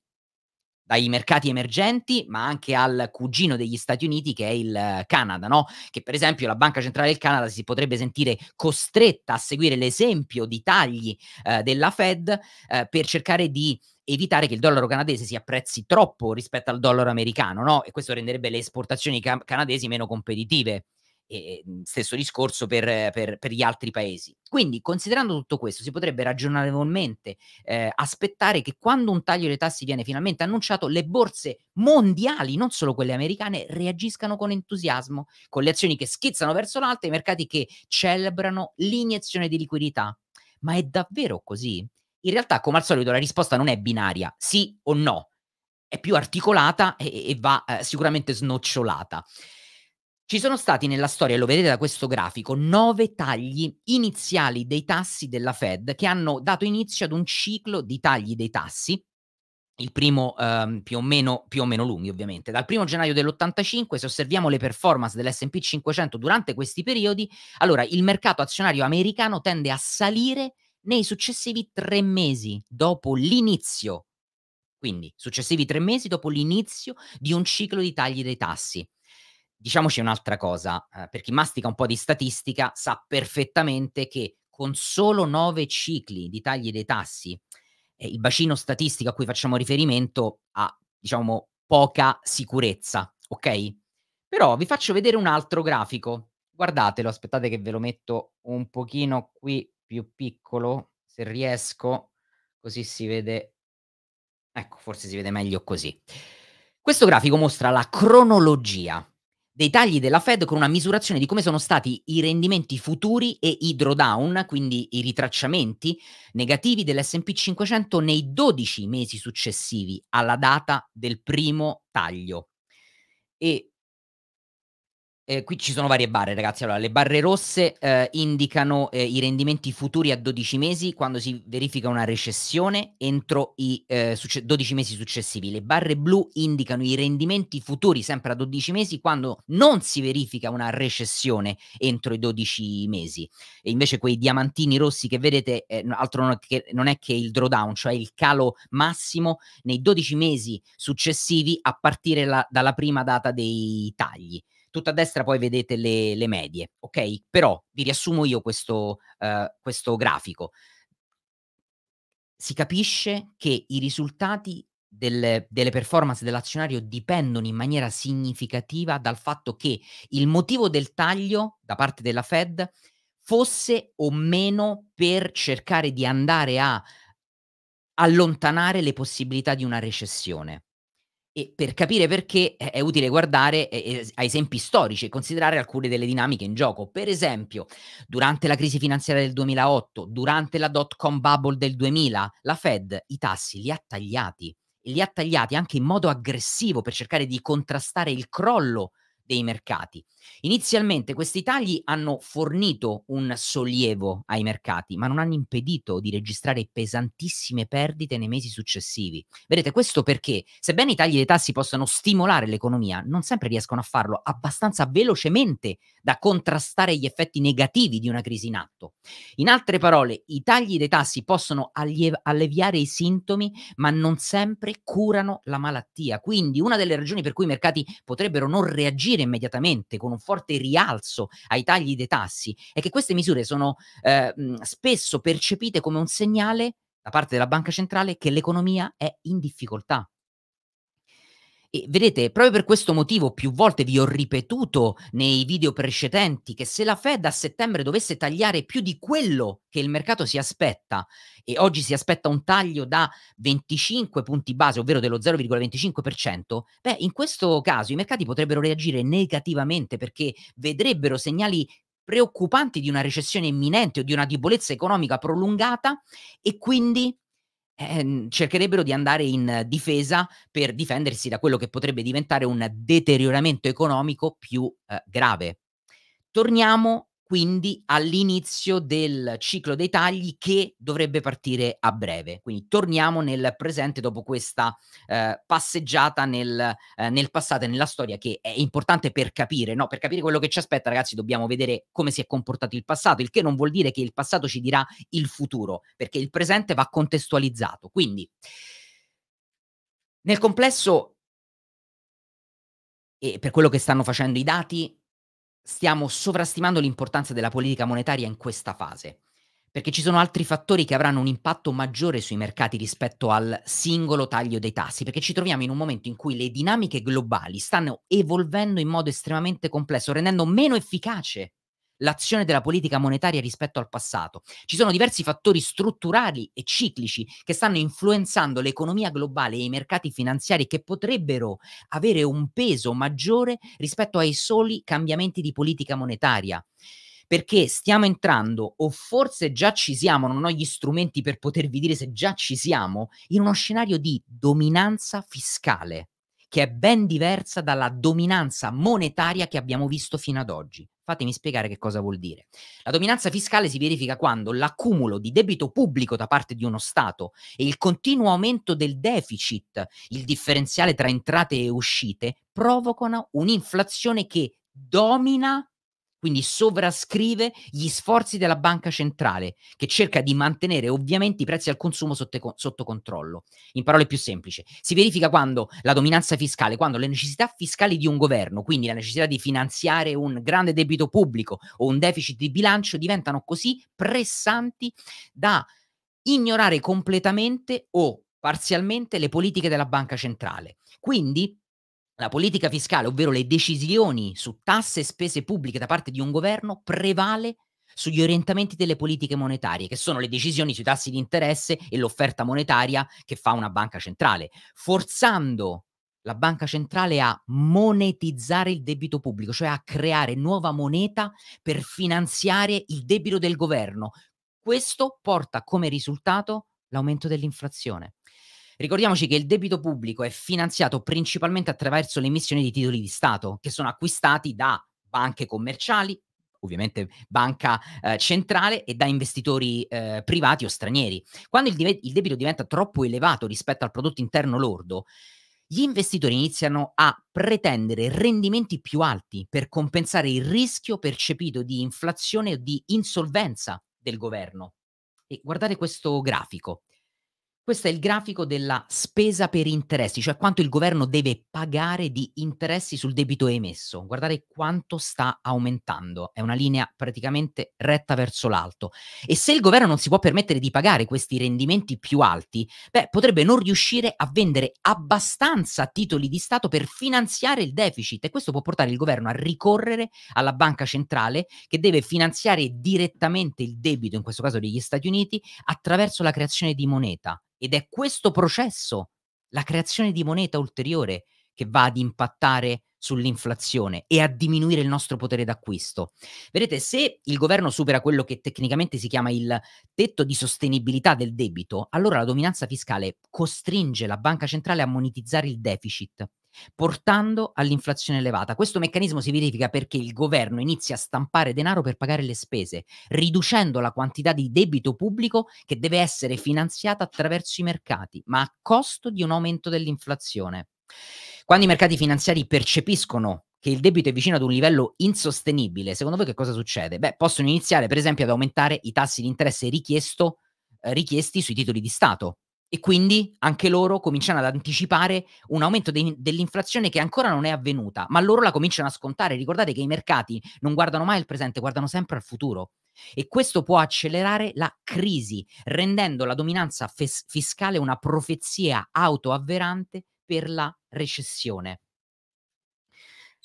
dai mercati emergenti, ma anche al cugino degli Stati Uniti che è il eh, Canada, no? che per esempio la Banca Centrale del Canada si potrebbe sentire costretta a seguire l'esempio di tagli eh, della Fed eh, per cercare di evitare che il dollaro canadese si apprezzi troppo rispetto al dollaro americano, no? E questo renderebbe le esportazioni ca- canadesi meno competitive. E, mhmm, stesso discorso per, per, per, gli altri paesi. Quindi, considerando tutto questo, si potrebbe ragionevolmente eh, aspettare che quando un taglio dei tassi viene finalmente annunciato, le borse mondiali, non solo quelle americane, reagiscano con entusiasmo, con le azioni che schizzano verso l'alto e i mercati che celebrano l'iniezione di liquidità. Ma è davvero così? In realtà, come al solito, la risposta non è binaria, sì o no, è più articolata e, e va eh, sicuramente snocciolata. Ci sono stati nella storia, e lo vedete da questo grafico, nove tagli iniziali dei tassi della Fed che hanno dato inizio ad un ciclo di tagli dei tassi, il primo ehm, più, o meno, più o meno lunghi ovviamente. Dal 1 gennaio dell'85, se osserviamo le performance dell'SP 500 durante questi periodi, allora il mercato azionario americano tende a salire nei successivi tre mesi dopo l'inizio, quindi successivi tre mesi dopo l'inizio di un ciclo di tagli dei tassi. Diciamoci un'altra cosa, eh, per chi mastica un po' di statistica sa perfettamente che con solo nove cicli di tagli dei tassi, eh, il bacino statistico a cui facciamo riferimento ha, diciamo, poca sicurezza, ok? Però vi faccio vedere un altro grafico. Guardatelo, aspettate che ve lo metto un pochino qui più piccolo, se riesco, così si vede, ecco, forse si vede meglio così. Questo grafico mostra la cronologia dei tagli della Fed con una misurazione di come sono stati i rendimenti futuri e i drawdown, quindi i ritracciamenti negativi dell'SP 500 nei 12 mesi successivi alla data del primo taglio. E eh, qui ci sono varie barre, ragazzi. Allora, le barre rosse eh, indicano eh, i rendimenti futuri a 12 mesi quando si verifica una recessione entro i 12 eh, mesi successivi. Le barre blu indicano i rendimenti futuri sempre a 12 mesi quando non si verifica una recessione entro i 12 mesi. E invece quei diamantini rossi che vedete, eh, altro non è che, non è che il drawdown, cioè il calo massimo nei 12 mesi successivi a partire la, dalla prima data dei tagli tutto a destra poi vedete le, le medie, ok? Però vi riassumo io questo, uh, questo grafico. Si capisce che i risultati del, delle performance dell'azionario dipendono in maniera significativa dal fatto che il motivo del taglio da parte della Fed fosse o meno per cercare di andare a allontanare le possibilità di una recessione. E per capire perché è utile guardare eh, a esempi storici e considerare alcune delle dinamiche in gioco. Per esempio, durante la crisi finanziaria del 2008, durante la dot com bubble del 2000, la Fed i tassi li ha tagliati e li ha tagliati anche in modo aggressivo per cercare di contrastare il crollo dei mercati. Inizialmente questi tagli hanno fornito un sollievo ai mercati, ma non hanno impedito di registrare pesantissime perdite nei mesi successivi. Vedete, questo perché, sebbene i tagli dei tassi possano stimolare l'economia, non sempre riescono a farlo abbastanza velocemente da contrastare gli effetti negativi di una crisi in atto. In altre parole, i tagli dei tassi possono alliev- alleviare i sintomi, ma non sempre curano la malattia. Quindi una delle ragioni per cui i mercati potrebbero non reagire immediatamente con un forte rialzo ai tagli dei tassi e che queste misure sono eh, spesso percepite come un segnale da parte della banca centrale che l'economia è in difficoltà. E vedete, proprio per questo motivo più volte vi ho ripetuto nei video precedenti che se la Fed a settembre dovesse tagliare più di quello che il mercato si aspetta, e oggi si aspetta un taglio da 25 punti base, ovvero dello 0,25%, beh, in questo caso i mercati potrebbero reagire negativamente perché vedrebbero segnali preoccupanti di una recessione imminente o di una debolezza economica prolungata e quindi eh, cercherebbero di andare in difesa per difendersi da quello che potrebbe diventare un deterioramento economico più eh, grave. Torniamo quindi all'inizio del ciclo dei tagli che dovrebbe partire a breve. Quindi torniamo nel presente dopo questa eh, passeggiata nel, eh, nel passato e nella storia che è importante per capire, no? per capire quello che ci aspetta ragazzi dobbiamo vedere come si è comportato il passato, il che non vuol dire che il passato ci dirà il futuro, perché il presente va contestualizzato. Quindi nel complesso e per quello che stanno facendo i dati, stiamo sovrastimando l'importanza della politica monetaria in questa fase, perché ci sono altri fattori che avranno un impatto maggiore sui mercati rispetto al singolo taglio dei tassi, perché ci troviamo in un momento in cui le dinamiche globali stanno evolvendo in modo estremamente complesso, rendendo meno efficace l'azione della politica monetaria rispetto al passato. Ci sono diversi fattori strutturali e ciclici che stanno influenzando l'economia globale e i mercati finanziari che potrebbero avere un peso maggiore rispetto ai soli cambiamenti di politica monetaria perché stiamo entrando, o forse già ci siamo, non ho gli strumenti per potervi dire se già ci siamo, in uno scenario di dominanza fiscale che è ben diversa dalla dominanza monetaria che abbiamo visto fino ad oggi. Fatemi spiegare che cosa vuol dire. La dominanza fiscale si verifica quando l'accumulo di debito pubblico da parte di uno Stato e il continuo aumento del deficit, il differenziale tra entrate e uscite, provocano un'inflazione che domina quindi sovrascrive gli sforzi della banca centrale, che cerca di mantenere ovviamente i prezzi al consumo sotto, sotto, controllo. In parole più semplici, si verifica quando la dominanza fiscale, quando le necessità fiscali di un governo, quindi la necessità di finanziare un grande debito pubblico o un deficit di bilancio, diventano così pressanti da ignorare completamente o parzialmente le politiche della banca centrale. Quindi la politica fiscale, ovvero le decisioni su tasse e spese pubbliche da parte di un governo, prevale sugli orientamenti delle politiche monetarie, che sono le decisioni sui tassi di interesse e l'offerta monetaria che fa una banca centrale, forzando la banca centrale a monetizzare il debito pubblico, cioè a creare nuova moneta per finanziare il debito del governo. Questo porta come risultato l'aumento dell'inflazione. Ricordiamoci che il debito pubblico è finanziato principalmente attraverso l'emissione di titoli di Stato, che sono acquistati da banche commerciali, ovviamente banca eh, centrale e da investitori eh, privati o stranieri. Quando il, div- il debito diventa troppo elevato rispetto al prodotto interno lordo, gli investitori iniziano a pretendere rendimenti più alti per compensare il rischio percepito di inflazione o di insolvenza del governo. E guardate questo grafico. Questo è il grafico della spesa per interessi, cioè quanto il governo deve pagare di interessi sul debito emesso. Guardate quanto sta aumentando, è una linea praticamente retta verso l'alto. E se il governo non si può permettere di pagare questi rendimenti più alti, beh, potrebbe non riuscire a vendere abbastanza titoli di Stato per finanziare il deficit e questo può portare il governo a ricorrere alla banca centrale che deve finanziare direttamente il debito, in questo caso degli Stati Uniti, attraverso la creazione di moneta ed è questo processo, la creazione di moneta ulteriore, che va ad impattare sull'inflazione e a diminuire il nostro potere d'acquisto. Vedete, se il governo supera quello che tecnicamente si chiama il tetto di sostenibilità del debito, allora la dominanza fiscale costringe la banca centrale a monetizzare il deficit portando all'inflazione elevata. Questo meccanismo si verifica perché il governo inizia a stampare denaro per pagare le spese, riducendo la quantità di debito pubblico che deve essere finanziata attraverso i mercati, ma a costo di un aumento dell'inflazione. Quando i mercati finanziari percepiscono che il debito è vicino ad un livello insostenibile, secondo voi che cosa succede? Beh, possono iniziare per esempio ad aumentare i tassi di interesse richiesto, eh, richiesti sui titoli di Stato, e quindi anche loro cominciano ad anticipare un aumento de- dell'inflazione che ancora non è avvenuta, ma loro la cominciano a scontare. Ricordate che i mercati non guardano mai al presente, guardano sempre al futuro. E questo può accelerare la crisi, rendendo la dominanza fes- fiscale una profezia autoavverante per la recessione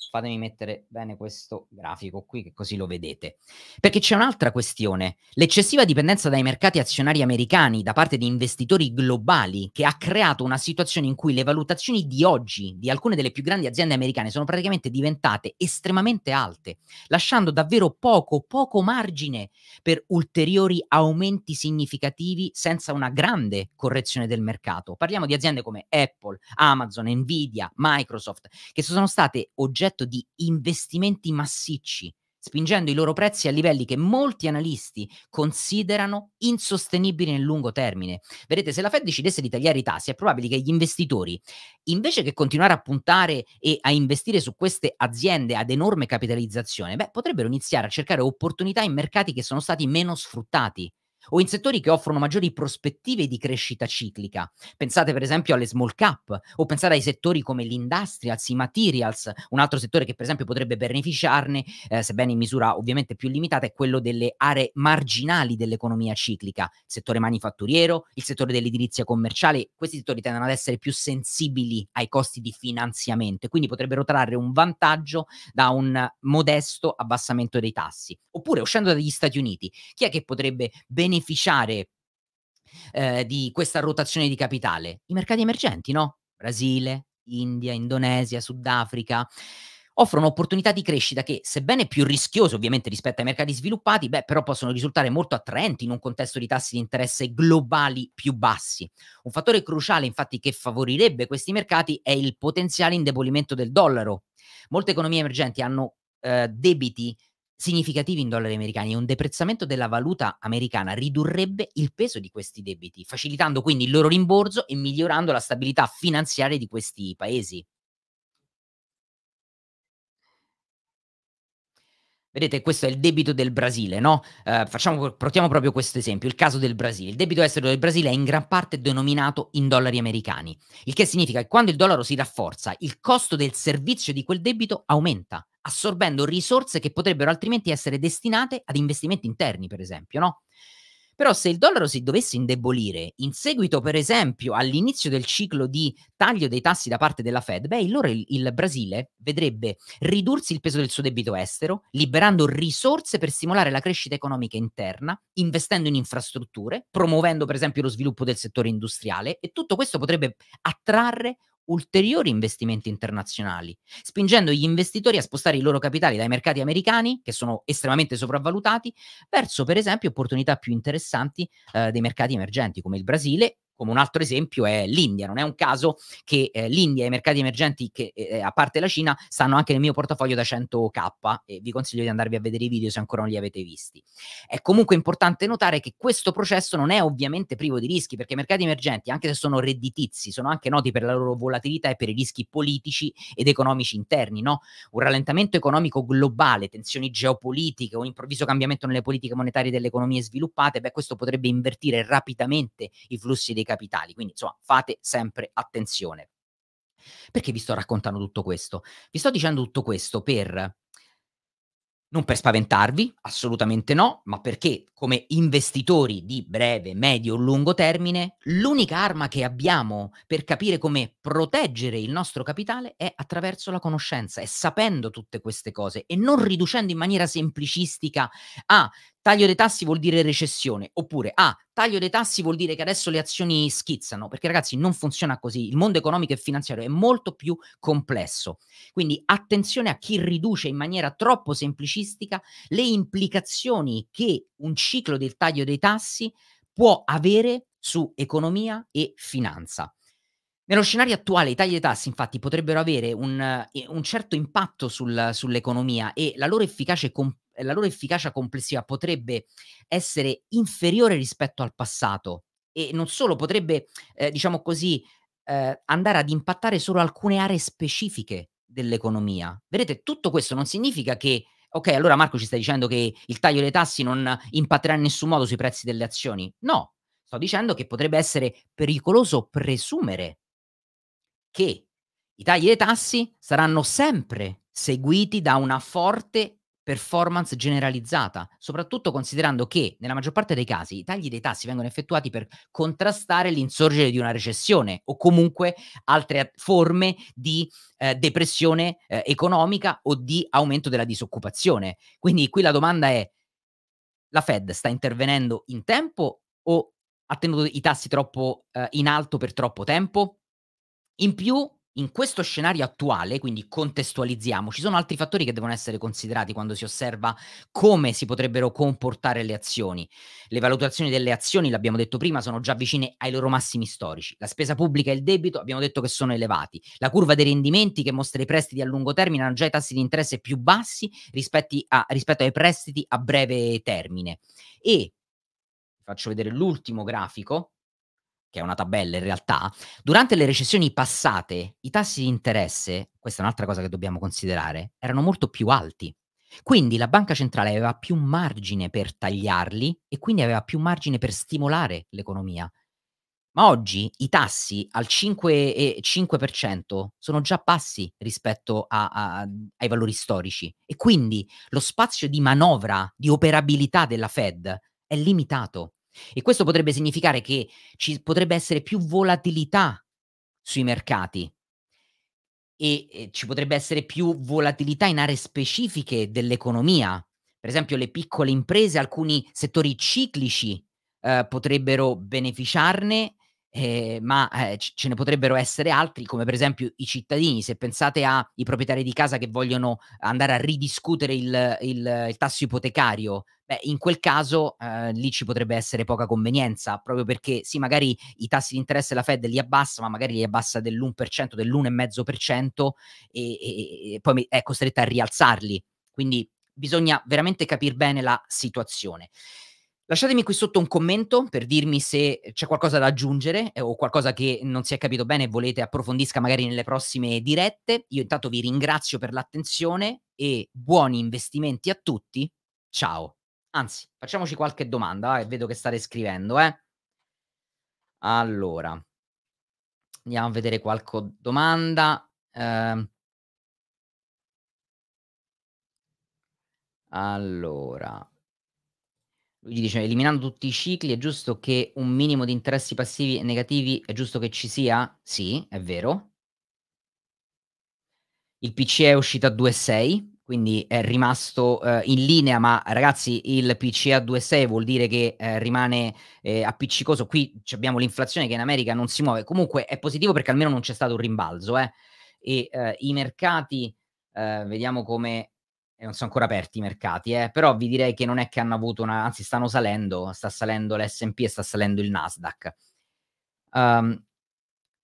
fatemi mettere bene questo grafico qui, che così lo vedete. Perché c'è un'altra questione, l'eccessiva dipendenza dai mercati azionari americani da parte di investitori globali, che ha creato una situazione in cui le valutazioni di oggi di alcune delle più grandi aziende americane sono praticamente diventate estremamente alte, lasciando davvero poco, poco margine per ulteriori aumenti significativi senza una grande correzione del mercato. Parliamo di aziende come Apple, Amazon, Nvidia, Microsoft, che sono state oggetto oggetto di investimenti massicci, spingendo i loro prezzi a livelli che molti analisti considerano insostenibili nel lungo termine. Vedete, se la Fed decidesse di tagliare i tassi, è probabile che gli investitori, invece che continuare a puntare e a investire su queste aziende ad enorme capitalizzazione, beh, potrebbero iniziare a cercare opportunità in mercati che sono stati meno sfruttati o in settori che offrono maggiori prospettive di crescita ciclica. Pensate per esempio alle small cap o pensate ai settori come l'industrials, i materials, un altro settore che per esempio potrebbe beneficiarne, eh, sebbene in misura ovviamente più limitata, è quello delle aree marginali dell'economia ciclica, il settore manifatturiero, il settore dell'edilizia commerciale, questi settori tendono ad essere più sensibili ai costi di finanziamento e quindi potrebbero trarre un vantaggio da un modesto abbassamento dei tassi. Oppure uscendo dagli Stati Uniti, chi è che potrebbe beneficiare beneficiare eh, di questa rotazione di capitale? I mercati emergenti, no? Brasile, India, Indonesia, Sudafrica offrono opportunità di crescita che, sebbene più rischiose ovviamente rispetto ai mercati sviluppati, beh, però possono risultare molto attraenti in un contesto di tassi di interesse globali più bassi. Un fattore cruciale, infatti, che favorirebbe questi mercati è il potenziale indebolimento del dollaro. Molte economie emergenti hanno eh, debiti significativi in dollari americani e un deprezzamento della valuta americana ridurrebbe il peso di questi debiti, facilitando quindi il loro rimborso e migliorando la stabilità finanziaria di questi paesi. Vedete, questo è il debito del Brasile, no? Eh, facciamo, portiamo proprio questo esempio, il caso del Brasile. Il debito estero del Brasile è in gran parte denominato in dollari americani, il che significa che quando il dollaro si rafforza, il costo del servizio di quel debito aumenta, assorbendo risorse che potrebbero altrimenti essere destinate ad investimenti interni, per esempio, no? Però se il dollaro si dovesse indebolire in seguito, per esempio, all'inizio del ciclo di taglio dei tassi da parte della Fed, beh, allora il, il Brasile vedrebbe ridursi il peso del suo debito estero, liberando risorse per stimolare la crescita economica interna, investendo in infrastrutture, promuovendo per esempio lo sviluppo del settore industriale e tutto questo potrebbe attrarre ulteriori investimenti internazionali, spingendo gli investitori a spostare i loro capitali dai mercati americani, che sono estremamente sopravvalutati, verso per esempio opportunità più interessanti eh, dei mercati emergenti come il Brasile come un altro esempio è l'India. Non è un caso che eh, l'India e i mercati emergenti, che eh, eh a parte la Cina, stanno anche nel mio portafoglio da 100k e vi consiglio di andarvi a vedere i video se ancora non li avete visti. È comunque importante notare che questo processo non è ovviamente privo di rischi perché i mercati emergenti, anche se sono redditizi, sono anche noti per la loro volatilità e per i rischi politici ed economici interni. No? Un rallentamento economico globale, tensioni geopolitiche, un improvviso cambiamento nelle politiche monetarie delle economie sviluppate, beh, questo potrebbe invertire rapidamente i flussi dei capitali. Quindi, insomma, fate sempre attenzione. Perché vi sto raccontando tutto questo? Vi sto dicendo tutto questo per non per spaventarvi, assolutamente no, ma perché come investitori di breve, medio o lungo termine, l'unica arma che abbiamo per capire come proteggere il nostro capitale è attraverso la conoscenza, è sapendo tutte queste cose e non riducendo in maniera semplicistica a taglio dei tassi vuol dire recessione, oppure ah, taglio dei tassi vuol dire che adesso le azioni schizzano, perché ragazzi non funziona così, il mondo economico e finanziario è molto più complesso. Quindi attenzione a chi riduce in maniera troppo semplicistica le implicazioni che un ciclo del taglio dei tassi può avere su economia e finanza. Nello scenario attuale i tagli dei tassi infatti potrebbero avere un, eh, un certo impatto sul, sull'economia e la loro efficacia è la loro efficacia complessiva potrebbe essere inferiore rispetto al passato e non solo potrebbe, eh, diciamo così, eh, andare ad impattare solo alcune aree specifiche dell'economia. Vedete, tutto questo non significa che, ok, allora Marco ci sta dicendo che il taglio dei tassi non impatterà in nessun modo sui prezzi delle azioni. No, sto dicendo che potrebbe essere pericoloso presumere che i tagli dei tassi saranno sempre seguiti da una forte performance generalizzata, soprattutto considerando che nella maggior parte dei casi i tagli dei tassi vengono effettuati per contrastare l'insorgere di una recessione o comunque altre forme di eh, depressione eh, economica o di aumento della disoccupazione. Quindi qui la domanda è la Fed sta intervenendo in tempo o ha tenuto i tassi troppo eh, in alto per troppo tempo? In più in questo scenario attuale, quindi contestualizziamo, ci sono altri fattori che devono essere considerati quando si osserva come si potrebbero comportare le azioni. Le valutazioni delle azioni, l'abbiamo detto prima, sono già vicine ai loro massimi storici. La spesa pubblica e il debito abbiamo detto che sono elevati. La curva dei rendimenti che mostra i prestiti a lungo termine hanno già i tassi di interesse più bassi a, rispetto ai prestiti a breve termine. E faccio vedere l'ultimo grafico che è una tabella in realtà, durante le recessioni passate i tassi di interesse, questa è un'altra cosa che dobbiamo considerare, erano molto più alti. Quindi la banca centrale aveva più margine per tagliarli e quindi aveva più margine per stimolare l'economia. Ma oggi i tassi al 5,5% sono già bassi rispetto a, a, ai valori storici e quindi lo spazio di manovra, di operabilità della Fed è limitato. E questo potrebbe significare che ci potrebbe essere più volatilità sui mercati e ci potrebbe essere più volatilità in aree specifiche dell'economia. Per esempio le piccole imprese, alcuni settori ciclici eh, potrebbero beneficiarne eh, ma eh, ce ne potrebbero essere altri, come per esempio i cittadini. Se pensate ai proprietari di casa che vogliono andare a ridiscutere il, il, il tasso ipotecario, beh, in quel caso eh, lì ci potrebbe essere poca convenienza, proprio perché sì, magari i tassi di interesse la Fed li abbassa, ma magari li abbassa dell'1%, dell'1,5% e, e poi è costretta a rialzarli. Quindi bisogna veramente capire bene la situazione. Lasciatemi qui sotto un commento per dirmi se c'è qualcosa da aggiungere eh, o qualcosa che non si è capito bene e volete approfondisca magari nelle prossime dirette. Io intanto vi ringrazio per l'attenzione e buoni investimenti a tutti. Ciao. Anzi, facciamoci qualche domanda, eh, e vedo che state scrivendo, eh. Allora, andiamo a vedere qualche domanda. Eh, allora, lui dice, eliminando tutti i cicli, è giusto che un minimo di interessi passivi e negativi, è giusto che ci sia? Sì, è vero. Il PC è uscito a 2,6, quindi è rimasto eh, in linea, ma ragazzi il PC a 2,6 vuol dire che eh, rimane eh, appiccicoso, qui abbiamo l'inflazione che in America non si muove, comunque è positivo perché almeno non c'è stato un rimbalzo, eh. e eh, i mercati, eh, vediamo come e non sono ancora aperti i mercati, eh, però vi direi che non è che hanno avuto una, anzi stanno salendo, sta salendo l'S&P e sta salendo il Nasdaq. Um,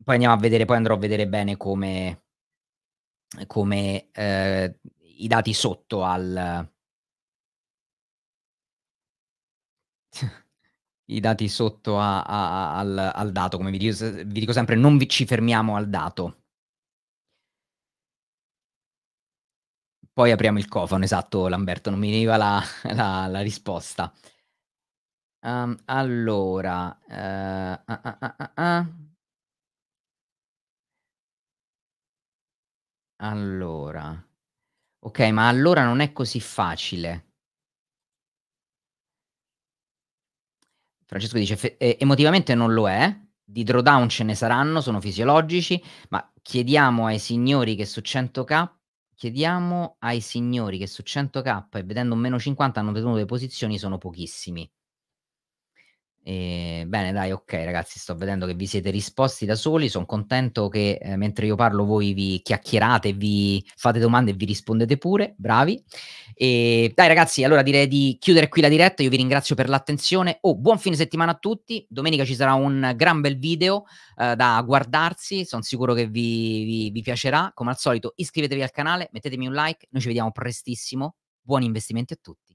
poi andiamo a vedere, poi andrò a vedere bene come, come eh, i dati sotto al... i dati sotto a, a, al, al, dato, come vi dico, vi dico sempre, non vi, ci fermiamo al dato, Poi apriamo il cofano, esatto Lamberto, non mi veniva la, la, la risposta. Um, allora, uh, uh, uh, allora, ok, ma allora non è così facile. Francesco dice, emotivamente non lo è, di drawdown ce ne saranno, sono fisiologici, ma chiediamo ai signori che su 100k chiediamo ai signori che su 100k e vedendo un meno 50 hanno tenuto le posizioni sono pochissimi. E, ehm, bene, dai, ok ragazzi, sto vedendo che vi siete risposti da soli, sono contento che eh, mentre io parlo voi vi chiacchierate, vi fate domande e vi rispondete pure, bravi. E, ehm, dai ragazzi, allora direi di chiudere qui la diretta, io vi ringrazio per l'attenzione, oh, buon fine settimana a tutti, domenica ci sarà un gran bel video eh, da guardarsi, sono sicuro che vi, vi, vi piacerà, come al solito iscrivetevi al canale, mettetemi un like, noi ci vediamo prestissimo, buoni investimenti a tutti.